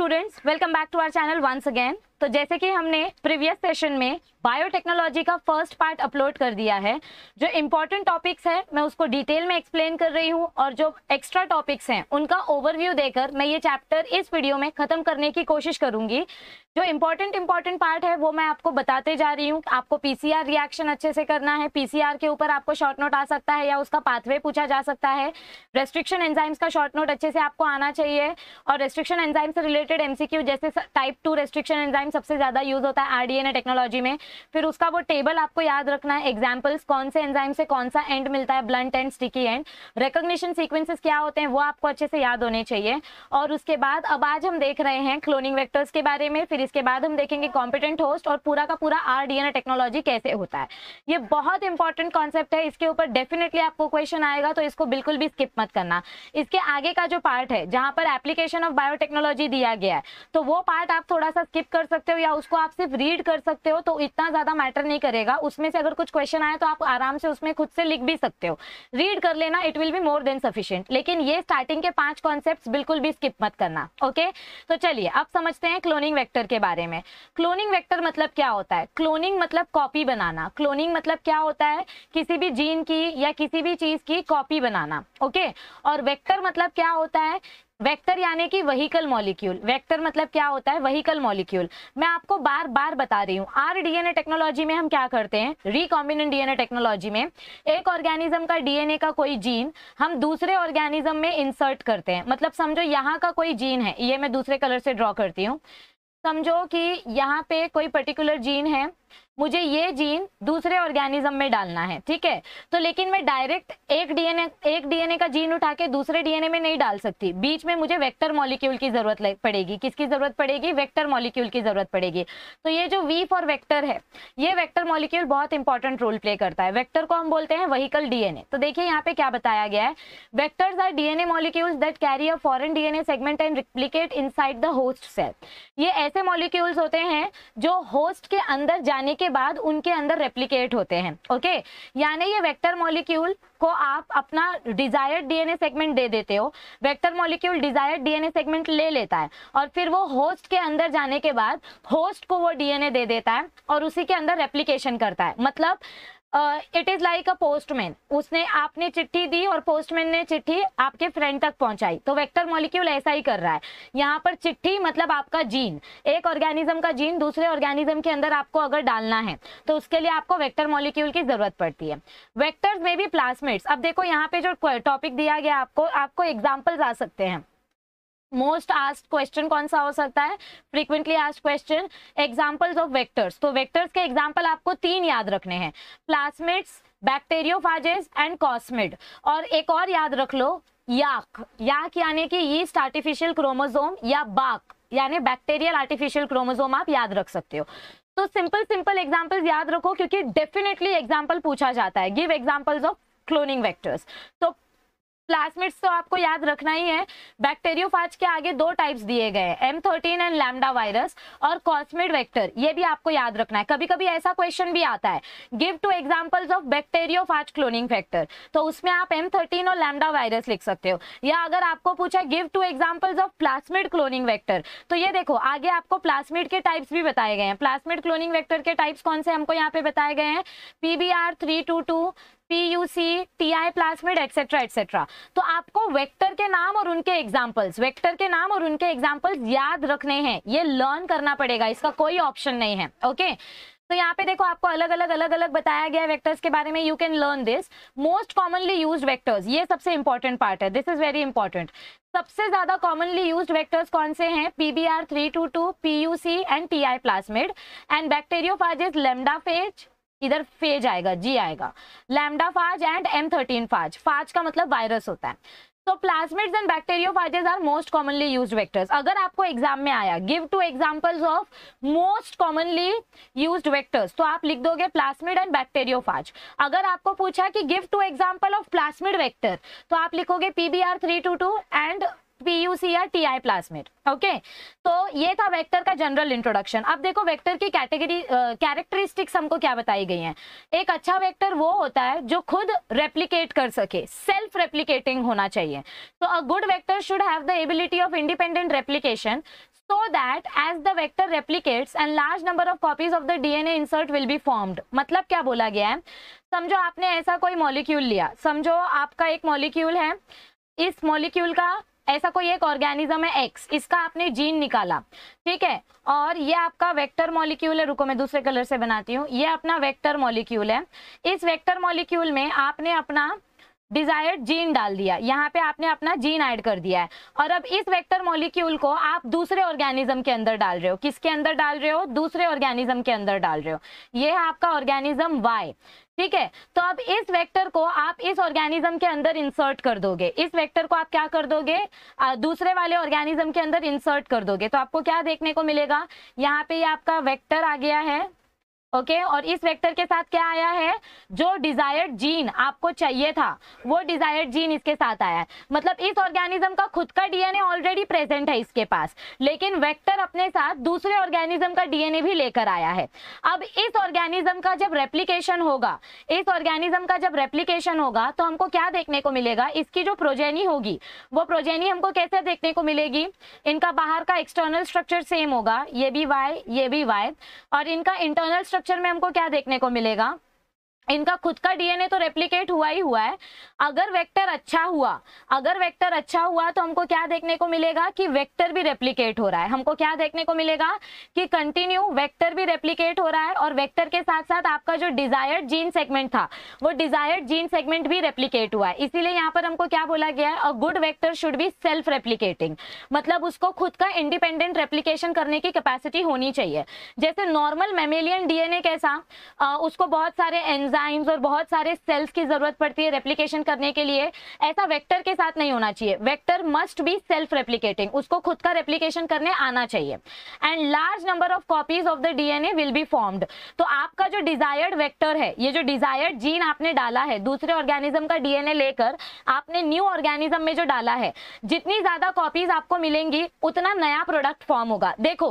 students, welcome back to our channel once again. तो जैसे कि हमने प्रीवियस सेशन में बायोटेक्नोलॉजी का फर्स्ट पार्ट अपलोड कर दिया है जो इम्पोर्टेंट टॉपिक्स है मैं उसको डिटेल में एक्सप्लेन कर रही हूँ और जो एक्स्ट्रा टॉपिक्स हैं उनका ओवरव्यू देकर मैं ये चैप्टर इस वीडियो में ख़त्म करने की कोशिश करूँगी जो इम्पोर्टेंट इम्पॉर्टेंट पार्ट है वो मैं आपको बताते जा रही हूँ आपको पीसीआर रिएक्शन अच्छे से करना है पीसीआर के ऊपर आपको शॉर्ट नोट आ सकता है या उसका पाथवे पूछा जा सकता है रेस्ट्रिक्शन एंजाइम्स का शॉर्ट नोट अच्छे से आपको आना चाहिए और रेस्ट्रिक्शन एंजाइम से रिलेटेड एमसीक्यू जैसे type two restriction enzyme term सबसे ज़्यादा यूज़ होता है आरडीएनए टेक्नोलॉजी में फिर उसका वो टेबल आपको याद रखना है एग्जाम्पल्स कौन से एंजाइम से कौन सा एंड मिलता है blunt end sticky end recognition sequences क्या होते हैं वो आपको अच्छे से याद होने चाहिए और उसके बाद अब आज हम देख रहे हैं क्लोनिंग वेक्टर्स के बारे में फिर इसके बाद हम देखेंगे कॉम्पिटेंट होस्ट और पूरा का पूरा आर टेक्नोलॉजी कैसे होता है ये बहुत इंपॉर्टेंट कॉन्सेप्ट है इसके ऊपर डेफिनेटली आपको क्वेश्चन आएगा तो इसको बिल्कुल भी स्किप मत करना इसके आगे का जो पार्ट है जहां पर एप्लीकेशन ऑफ बायोटेक्नोलॉजी दिया गया है तो वो पार्ट आप थोड़ा सा स्किप कर सकते सकते हो या उसको आप सिर्फ रीड कर सकते हो तो इतना ज्यादा मैटर नहीं करेगा उसमें से अगर कुछ क्वेश्चन आए तो आप आराम से उसमें खुद से लिख भी सकते हो रीड कर लेना it will be more than sufficient लेकिन ये स्टार्टिंग के पांच कॉन्सेप्ट बिल्कुल भी स्किप मत करना ओके तो चलिए अब समझते हैं क्लोनिंग वैक्टर के बारे में क्लोनिंग वैक्टर मतलब क्या होता है क्लोनिंग मतलब कॉपी बनाना क्लोनिंग मतलब क्या होता है किसी भी जीन की या किसी भी चीज की कॉपी बनाना ओके और वेक्टर मतलब क्या होता है वेक्टर यानी कि वहीकल मॉलिक्यूल वेक्टर मतलब क्या होता है वहीकल मॉलिक्यूल मैं आपको बार बार बता रही हूँ आर डीएनए टेक्नोलॉजी में हम क्या करते हैं रिकॉम्बिनेंट डीएनए टेक्नोलॉजी में एक ऑर्गेनिज्म का डीएनए का कोई जीन हम दूसरे ऑर्गेनिज्म में इंसर्ट करते हैं मतलब समझो यहाँ का कोई जीन है ये मैं दूसरे कलर से ड्रॉ करती हूँ समझो कि यहाँ पे कोई पर्टिकुलर जीन है मुझे ये जीन दूसरे ऑर्गेनिज्म में डालना है ठीक है तो लेकिन मैं डायरेक्ट एक डीएनए एक डीएनए का जीन उठा के दूसरे डीएनए में नहीं डाल सकती बीच में मुझे वेक्टर मॉलिक्यूल की जरूरत पड़ेगी किसकी जरूरत पड़ेगी वेक्टर मॉलिक्यूल की जरूरत पड़ेगी तो ये जो वी फॉर वैक्टर है ये वैक्टर मॉलिक्यूल बहुत इंपॉर्टेंट रोल प्ले करता है वैक्टर को हम बोलते हैं वहीकल डीएनए तो देखिए यहाँ पे क्या बताया गया है vectors are DNA molecules that carry a foreign DNA segment and replicate in the host cell ये ऐसे मॉलिक्यूल्स होते हैं जो होस्ट के अंदर जाने जाने के बाद उनके अंदर रेप्लीकेट होते हैं ओके यानी ये वेक्टर मॉलिक्यूल को आप अपना डिजायर्ड डीएनए सेगमेंट दे देते हो vector molecule desired DNA segment ले लेता है और फिर वो होस्ट के अंदर जाने के बाद होस्ट को वो डीएनए दे देता है और उसी के अंदर रेप्लीकेशन करता है मतलब it is like a postman उसने आपने चिट्ठी दी और पोस्टमैन ने चिट्ठी आपके फ्रेंड तक पहुंचाई तो वेक्टर मॉलिक्यूल ऐसा ही कर रहा है यहाँ पर चिट्ठी मतलब आपका जीन एक ऑर्गेनिज्म का जीन दूसरे ऑर्गेनिज्म के अंदर आपको अगर डालना है तो उसके लिए आपको वेक्टर मॉलिक्यूल की जरूरत पड़ती है वेक्टर्स में भी प्लास्मेट्स अब देखो यहाँ पे जो टॉपिक दिया गया आपको आपको एग्जाम्पल्स आ सकते हैं मोस्ट आस्ट क्वेश्चन कौन सा हो सकता है frequently asked question examples of vectors तो वेक्टर्स के एग्जाम्पल आपको तीन याद रखने हैं प्लास्मिड्स बैक्टेरियोफाजेस एंड कॉस्मिड और एक और याद रख लो याक याक यानी कि यीस्ट आर्टिफिशियल क्रोमोजोम या बाक यानी बैक्टेरियल आर्टिफिशियल क्रोमोजोम आप याद रख सकते हो तो सिंपल सिंपल एग्जाम्पल्स याद रखो क्योंकि डेफिनेटली एग्जाम्पल पूछा जाता है give examples of cloning vectors तो क्लासमेट्स तो आपको याद रखना ही है बैक्टेरियोफाज के आगे दो टाइप्स दिए गए M thirteen and lambda virus और कॉस्मिड वेक्टर ये भी आपको याद रखना है कभी कभी ऐसा क्वेश्चन भी आता है give two examples of bacteriophage cloning factor तो उसमें आप एम थर्टीन और लैमडा वायरस लिख सकते हो या अगर आपको पूछा give two examples of plasmid cloning vector तो ये देखो आगे आपको प्लास्मिड के टाइप्स भी बताए गए हैं प्लास्मिड क्लोनिंग वैक्टर के टाइप्स कौन से हमको यहाँ पे बताए गए हैं P B R three two two P U C T I plasmid etcetera etcetera तो आपको वेक्टर के नाम और उनके एग्जाम्पल्स वेक्टर के नाम और उनके एग्जाम्पल याद रखने हैं ये लर्न करना पड़ेगा इसका कोई ऑप्शन नहीं है ओके तो यहाँ पे देखो आपको अलग अलग अलग अलग बताया गया वेक्टर्स के बारे में you can learn this most commonly use vectors ये सबसे इंपॉर्टेंट पार्ट है दिस इज वेरी इंपॉर्टेंट सबसे ज्यादा कॉमनली यूज वेक्टर्स कौन से हैं PBR three two two PUC and T I plasmid and bacteriophages is phage इधर फेज आएगा जी आएगा lambda phage and M thirteen phage phage का मतलब वायरस होता है so plasmids and bacteriophages are most commonly use vectors अगर आपको एग्जाम में आया give two examples of most commonly used vectors तो आप लिख दोगे प्लाज्मिड एंड बैक्टेरियोफाज अगर आपको पूछा कि give two example of plasmid vector तो आप लिखोगे पीबीआर 322 एंड पीयूसी या आई प्लाज्मिड ओके तो ये था वेक्टर का जनरल इंट्रोडक्शन अब देखो वेक्टर की कैटेगरी कैरेक्टरिस्टिक्स हमको क्या बताई गई हैं एक अच्छा वेक्टर वो होता है जो खुद रेप्लीकेट कर सके सेल्फ रेप्लीकेटिंग होना चाहिए तो a good vector should have the ability of independent replication so that as the as replicates and large number of copies of the D N A insert will be formed मतलब क्या बोला गया है समझो आपने ऐसा कोई मॉलिक्यूल लिया समझो आपका एक मॉलिक्यूल है इस मॉलिक्यूल का ऐसा कोई एक ऑर्गेनिज्म है एक्स इसका आपने जीन निकाला ठीक है और ये आपका वेक्टर मॉलिक्यूल है रुको मैं दूसरे कलर से बनाती हूँ ये अपना वेक्टर मॉलिक्यूल है इस वेक्टर मॉलिक्यूल में आपने अपना डिजायर्ड जीन डाल दिया यहाँ पे आपने अपना जीन ऐड कर दिया है और अब इस वेक्टर मॉलिक्यूल को आप दूसरे ऑर्गेनिज्म के अंदर डाल रहे हो किसके अंदर डाल रहे हो दूसरे ऑर्गेनिज्म के अंदर डाल रहे हो ये है आपका ऑर्गेनिज्म वाई ठीक है तो अब इस वेक्टर को आप इस ऑर्गेनिज्म के अंदर इंसर्ट कर दोगे इस वेक्टर को आप क्या कर दोगे दूसरे वाले ऑर्गेनिज्म के अंदर इंसर्ट कर दोगे तो आपको क्या देखने को मिलेगा यहाँ पे ये आपका वेक्टर आ गया है ओके okay, और इस वेक्टर के साथ क्या आया है जो डिजायर्ड जीन आपको चाहिए था वो डिजायर्ड जीन इसके साथ आया है मतलब इस ऑर्गेनिज्म का खुद का डीएनए ऑलरेडी प्रेजेंट है इसके पास लेकिन वेक्टर अपने साथ दूसरे ऑर्गेनिज्म का डीएनए भी लेकर आया है अब इस ऑर्गेनिज्म का जब रेप्लीकेशन होगा इस ऑर्गेनिज्म का जब रेप्लीकेशन होगा तो हमको क्या देखने को मिलेगा इसकी जो प्रोजेनी होगी वो प्रोजेनी हमको कैसे देखने को मिलेगी इनका बाहर का एक्सटर्नल स्ट्रक्चर सेम होगा ये भी वाई ये भी वाई और इनका इंटरनल स्ट्रक्चर में हमको क्या देखने को मिलेगा इनका खुद का डीएनए तो रेप्लिकेट हुआ ही हुआ है अगर वेक्टर अच्छा हुआ अगर वेक्टर अच्छा हुआ तो हमको क्या देखने को मिलेगा कि वेक्टर भी रेप्लिकेट हो रहा है हमको क्या देखने को मिलेगा कि कंटिन्यू वेक्टर भी रेप्लिकेट हो रहा है और वेक्टर के साथ साथ आपका जो डिजायर्ड जीन सेगमेंट था वो डिजायर्ड जीन सेगमेंट भी रेप्लीकेट हुआ है इसीलिए यहाँ पर हमको क्या बोला गया है a good vector should be self replicating मतलब उसको खुद का इंडिपेंडेंट रेप्लीकेशन करने की कैपेसिटी होनी चाहिए जैसे नॉर्मल मेमेलियन डीएनए कैसा उसको बहुत सारे एनजा एंजाइम्स और बहुत सारे सेल्स की जरूरत पड़ती है रेप्लीकेशन करने के लिए ऐसा वेक्टर के साथ नहीं होना चाहिए vector must be self replicating उसको खुद का रेप्लीकेशन करने आना चाहिए and large number of copies of the DNA will be formed तो आपका जो डिजायर्ड वेक्टर है ये जो डिजायर्ड जीन आपने डाला है दूसरे ऑर्गेनिज्म का डीएनए लेकर आपने न्यू ऑर्गेनिज्म में जो डाला है जितनी ज्यादा कॉपीज आपको मिलेंगी उतना नया प्रोडक्ट फॉर्म होगा देखो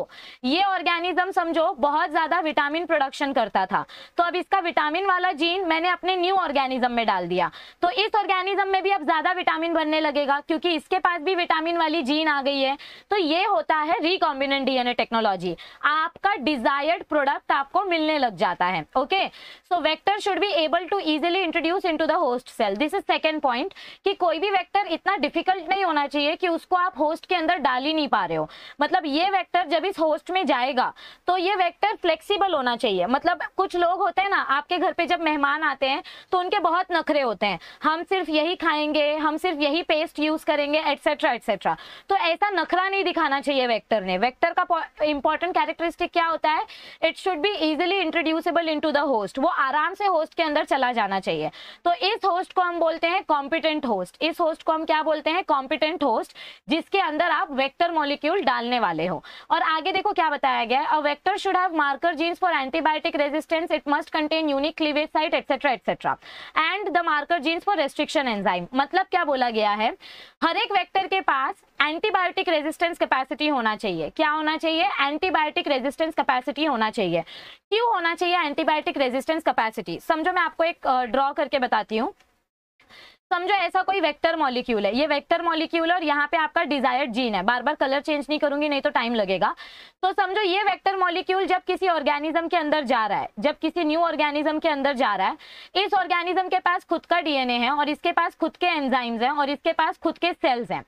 ये ऑर्गेनिज्म समझो बहुत ज्यादा विटामिन प्रोडक्शन करता था तो अब इसका विटामिन वाला जीन मैंने अपने न्यू ऑर्गेनिज्म में डाल दिया तो इस ऑर्गेनिज्म में भी अब ज़्यादा विटामिन बनने लगेगा क्योंकि इसके पास भी विटामिन वाली जीन आ गई है तो ये होता है रिकॉम्बिनेंट डीएनए टेक्नोलॉजी आपका डिजायर्ड प्रोडक्ट आपको मिलने लग जाता है okay so vector should be able to easily introduce in the host cell this is second point कि कोई भी वैक्टर इतना डिफिकल्ट नहीं होना चाहिए कि उसको आप होस्ट के अंदर डाल ही नहीं पा रहे हो मतलब ये वैक्टर जब इस होस्ट में जाएगा तो ये वैक्टर फ्लेक्सीबल होना चाहिए मतलब कुछ लोग होते हैं ना आपके घर पे जब जब मेहमान आते हैं तो उनके बहुत नखरे होते हैं हम सिर्फ यही खाएंगे हम सिर्फ यही पेस्ट यूज करेंगे एटसेट्रा एटसेट्रा तो ऐसा नखरा नहीं दिखाना चाहिए वेक्टर ने वेक्टर का इंपॉर्टेंट कैरेक्टरिस्टिक क्या होता है it should be easily introducible in the host वो आराम से होस्ट के अंदर चला जाना चाहिए तो इस होस्ट को हम बोलते हैं कॉम्पिटेंट होस्ट इस होस्ट को हम क्या बोलते हैं कॉम्पिटेंट होस्ट जिसके अंदर आप वेक्टर मॉलिक्यूल डालने वाले हो और आगे देखो क्या बताया गया है vector should have marker genes for antibiotic resistance it must contain unique cleavage site etcetera etcetera and the marker genes for restriction enzyme मतलब क्या बोला गया है हर एक वेक्टर के पास एंटीबायोटिक रेजिस्टेंस कैपेसिटी होना चाहिए क्या होना चाहिए एंटीबायोटिक रेजिस्टेंस कैपेसिटी होना चाहिए क्यों होना चाहिए एंटीबायोटिक रेजिस्टेंस कैपेसिटी समझो मैं आपको एक ड्रॉ करके बताती हूँ समझो ऐसा कोई वेक्टर मॉलिक्यूल है ये वेक्टर मॉलिक्यूल और यहाँ पे आपका डिजायर्ड जीन है बार बार कलर चेंज नहीं करूंगी नहीं तो टाइम लगेगा तो समझो ये वेक्टर मॉलिक्यूल जब किसी ऑर्गेनिज्म के अंदर जा रहा है जब किसी न्यू ऑर्गेनिज्म के अंदर जा रहा है इस ऑर्गेनिज्म के पास खुद का डीएनए है और इसके पास खुद के एंजाइम्स हैं और इसके पास खुद के सेल्स हैं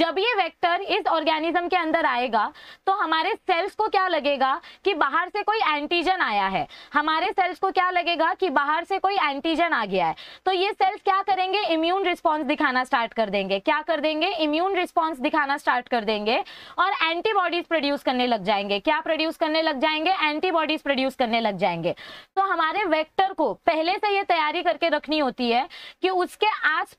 जब ये वेक्टर इस ऑर्गेनिज्म के अंदर आएगा तो हमारे सेल्स को क्या लगेगा कि बाहर से कोई एंटीजन आया है हमारे सेल्स को क्या लगेगा कि बाहर से कोई एंटीजन आ गया है तो ये सेल्स क्या करेंगे इम्यून रिस्पॉन्स दिखाना स्टार्ट कर देंगे क्या कर देंगे इम्यून रिस्पॉन्स दिखाना स्टार्ट कर देंगे और एंटीबॉडीज प्रोड्यूस करने लग जाएंगे क्या प्रोड्यूस करने लग जाएंगे एंटीबॉडीज प्रोड्यूस करने लग जाएंगे तो हमारे वैक्टर को पहले से यह तैयारी करके रखनी होती है कि उसके आस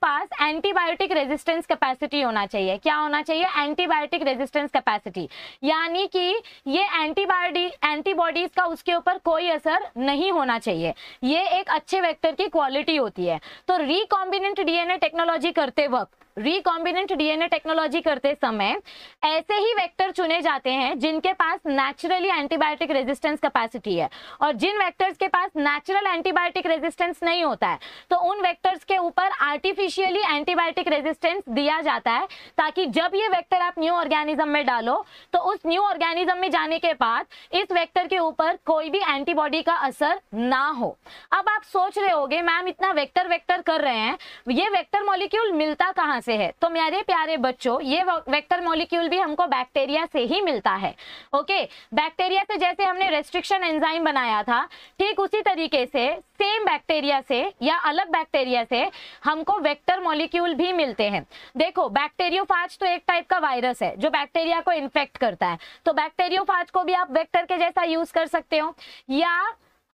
एंटीबायोटिक रेजिस्टेंस कैपेसिटी होना चाहिए क्या होना चाहिए एंटीबायोटिक रेजिस्टेंस कैपेसिटी यानी कि ये एंटीबायोटिक एंटीबॉडीज का उसके ऊपर कोई असर नहीं होना चाहिए ये एक अच्छे वेक्टर की क्वालिटी होती है तो रिकॉम्बिनेंट डीएनए टेक्नोलॉजी करते वक्त रिकॉम्बिनेंट डीएनए टेक्नोलॉजी करते समय ऐसे ही वेक्टर चुने जाते हैं जिनके पास नेचुरली एंटीबायोटिक रेजिस्टेंस कैपेसिटी है और जिन वेक्टर्स के पास नेचुरल एंटीबायोटिक रेजिस्टेंस नहीं होता है तो उन वेक्टर्स के ऊपर आर्टिफिशियली एंटीबायोटिक रेजिस्टेंस दिया जाता है ताकि जब ये वैक्टर आप न्यू ऑर्गेनिज्म में डालो तो उस न्यू ऑर्गेनिज्म में जाने के बाद इस वैक्टर के ऊपर कोई भी एंटीबॉडी का असर ना हो अब आप सोच रहे हो मैम इतना वैक्टर वैक्टर कर रहे हैं ये वैक्टर मॉलिक्यूल मिलता कहाँ से है तो मेरे प्यारे बच्चों ये वेक्टर मॉलिक्यूल भी हमको बैक्टीरिया से ही मिलता है ओके बैक्टीरिया से जैसे हमने रेस्ट्रिक्शन एंजाइम बनाया था ठीक उसी तरीके से सेम बैक्टीरिया से या अलग बैक्टीरिया से हमको वेक्टर मॉलिक्यूल भी मिलते हैं देखो बैक्टेरियोफाज तो एक टाइप का वायरस है जो बैक्टीरिया को इन्फेक्ट करता है तो बैक्टेरियोफाज को भी आप वेक्टर के जैसा यूज कर सकते हो या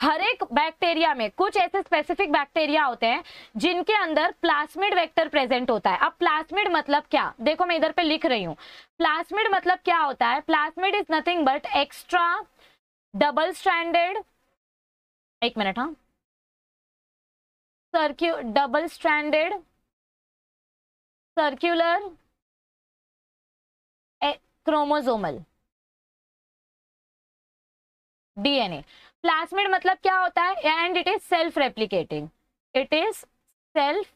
हर एक बैक्टीरिया में कुछ ऐसे स्पेसिफिक बैक्टीरिया होते हैं जिनके अंदर प्लास्मिड वेक्टर प्रेजेंट होता है अब प्लास्मिड मतलब क्या देखो मैं इधर पे लिख रही हूँ प्लास्मिड मतलब क्या होता है plasmid is nothing but extra double stranded एक मिनट हाँ सर्क्यू double stranded circular chromosomal DNA plasmid मतलब क्या होता है and it is self replicating it is self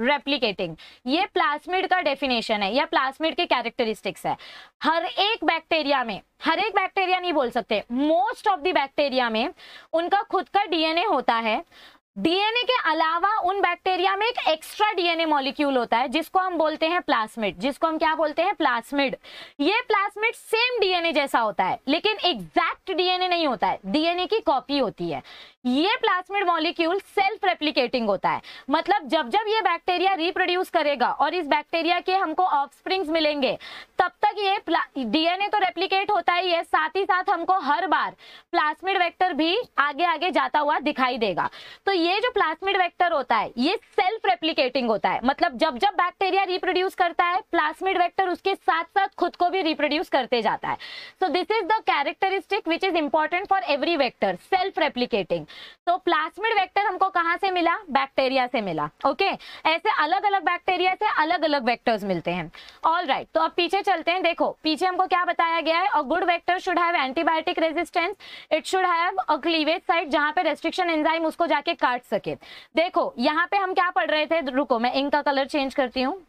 replicating ये प्लास्मिड का डेफिनेशन है या प्लास्मिड के कैरेक्टरिस्टिक्स है हर एक बैक्टीरिया में हर एक बैक्टीरिया नहीं बोल सकते मोस्ट ऑफ द बैक्टीरिया में उनका खुद का डीएनए होता है डीएनए के अलावा उन बैक्टीरिया में एक एक्स्ट्रा डीएनए मॉलिक्यूल होता है जिसको हम बोलते हैं प्लास्मिड जिसको हम क्या बोलते हैं प्लास्मिड ये प्लास्मिड सेम डीएनए जैसा होता है लेकिन एग्जैक्ट डीएनए नहीं होता है डीएनए की कॉपी होती है ये प्लास्मिड मॉलिक्यूल सेल्फ रेप्लिकेटिंग होता है मतलब जब जब ये बैक्टीरिया रिप्रोड्यूस करेगा और इस बैक्टीरिया के हमको ऑफस्प्रिंग्स मिलेंगे तब तक ये डीएनए तो रेप्लिकेट होता ही है साथ ही साथ हमको हर बार प्लास्मिड वेक्टर भी आगे आगे जाता हुआ दिखाई देगा तो ये जो प्लास्मिड वेक्टर होता है ये सेल्फ रेप्लिकेटिंग होता है मतलब जब जब बैक्टीरिया रिप्रोड्यूस करता है प्लास्मिड वेक्टर उसके साथ साथ खुद को भी रिप्रोड्यूस करते जाता है so this is the characteristic which is important for every vector self replicating तो प्लास्मिड वेक्टर हमको कहाँ से मिला बैक्टीरिया से मिला ओके ऐसे अलग अलग बैक्टीरिया से अलग अलग वेक्टर्स मिलते हैं ऑल right, तो अब पीछे चलते हैं देखो पीछे हमको क्या बताया गया है और good vector should have antibiotic resistance it should have a cleavage site जहाँ पे रेस्ट्रिक्शन एंजाइम उसको जाके काट सके देखो यहाँ पे हम क्या पढ़ रहे थे रुको मैं इंक का कलर चेंज करती हूँ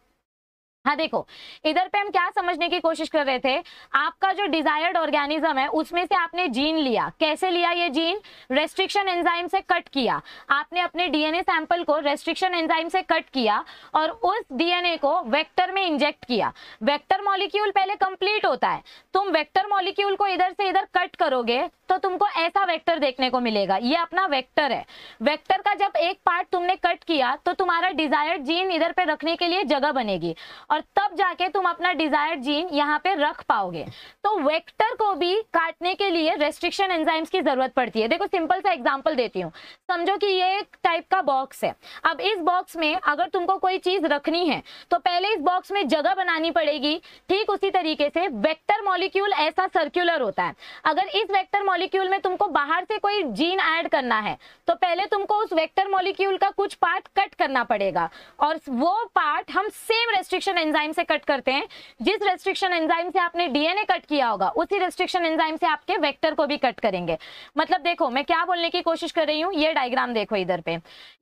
हाँ देखो इधर पे हम क्या समझने की कोशिश कर रहे थे आपका जो डिजायर्ड ऑर्गेनिज्म है उसमें से आपने जीन लिया कैसे लिया ये जीन रेस्ट्रिक्शन एंजाइम से कट किया आपने अपने डीएनए सैंपल को रेस्ट्रिक्शन एंजाइम से कट किया और उस डीएनए को वेक्टर में इंजेक्ट किया वेक्टर मॉलिक्यूल पहले कंप्लीट होता है तुम वेक्टर मॉलिक्यूल को इधर से इधर कट करोगे तो तुमको ऐसा वेक्टर देखने को मिलेगा ये अपना वेक्टर है वेक्टर का जब एक पार्ट तुमने कट किया तो तुम्हारा डिजायर्ड जीन इधर पे रखने के लिए जगह बनेगी और तब जाके तुम अपना डिजायर्ड जीन यहाँ पे रख पाओगे तो वेक्टर को भी काटने के लिए रेस्ट्रिक्शन एंजाइम्स की जरूरत पड़ती है देखो सिंपल सा एग्जाम्पल देती हूँ समझो कि ये एक टाइप का बॉक्स है अब इस बॉक्स में अगर तुमको कोई चीज रखनी है तो पहले इस बॉक्स में जगह बनानी पड़ेगी ठीक उसी तरीके से वेक्टर मॉलिक्यूल ऐसा सर्क्यूलर होता है अगर इस वेक्टर मॉलिक्यूल में तुमको बाहर से कोई जीन ऐड करना है तो पहले तुमको उस वेक्टर मॉलिक्यूल का कुछ पार्ट कट करना पड़ेगा और वो पार्ट हम सेम रेस्ट्रिक्शन एंजाइम से कट करते हैं जिस रेस्ट्रिक्शन एंजाइम से आपने डीएनए कट किया होगा उसी रेस्ट्रिक्शन एंजाइम से आपके वेक्टर को भी कट करेंगे मतलब देखो मैं क्या बोलने की कोशिश कर रही हूँ ये डायग्राम देखो इधर पे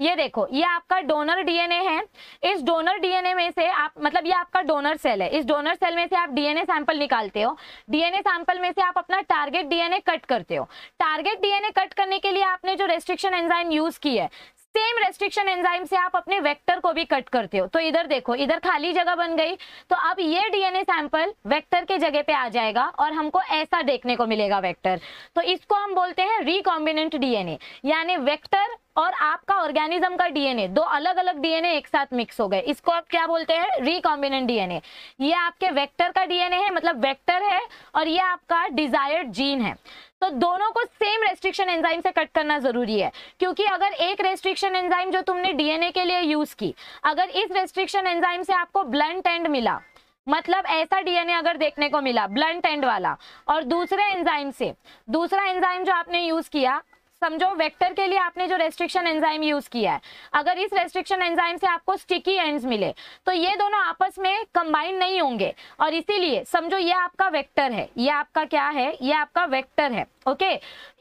ये देखो ये आपका डोनर डीएनए है इस डोनर डीएनए में से आप मतलब ये आपका डोनर सेल है इस डोनर सेल में से आप डीएनए सैंपल निकालते हो डीएनए सैंपल में से आप अपना टारगेट डीएनए कट कर करते हो टारगेट डीएनए कट करने के लिए आपने जो रेस्ट्रिक्शन एंजाइम यूज की है सेम रेस्ट्रिक्शन एंजाइम से आप अपने वेक्टर को भी कट करते हो तो इधर देखो इधर खाली जगह बन गई तो अब ये डीएनए सैंपल वेक्टर के जगह पे आ जाएगा और हमको ऐसा देखने को मिलेगा वेक्टर तो इसको हम बोलते हैं रिकॉम्बिनेंट डीएनए यानी वेक्टर और आपका ऑर्गेनिज्म का डीएनए दो अलग अलग डीएनए एक साथ मिक्स हो गए इसको आप क्या बोलते हैं रिकॉम्बिनेंट डीएनए ये आपके वेक्टर का डीएनए है मतलब वेक्टर है और ये आपका डिजायर्ड जीन है तो दोनों को सेम रेस्ट्रिक्शन एंजाइम से कट करना जरूरी है क्योंकि अगर एक रेस्ट्रिक्शन एंजाइम जो तुमने डीएनए के लिए यूज की अगर इस रेस्ट्रिक्शन एंजाइम से आपको ब्लंट एंड मिला मतलब ऐसा डीएनए अगर देखने को मिला ब्लंट एंड वाला और दूसरे एंजाइम से दूसरा एंजाइम जो आपने यूज किया समझो वेक्टर के लिए आपने जो रेस्ट्रिक्शन एंजाइम यूज किया है अगर इस रेस्ट्रिक्शन एंजाइम से आपको स्टिकी एंड्स मिले तो ये दोनों आपस में कंबाइन नहीं होंगे और इसीलिए समझो ये आपका वेक्टर है ये आपका क्या है ये आपका वेक्टर है ओके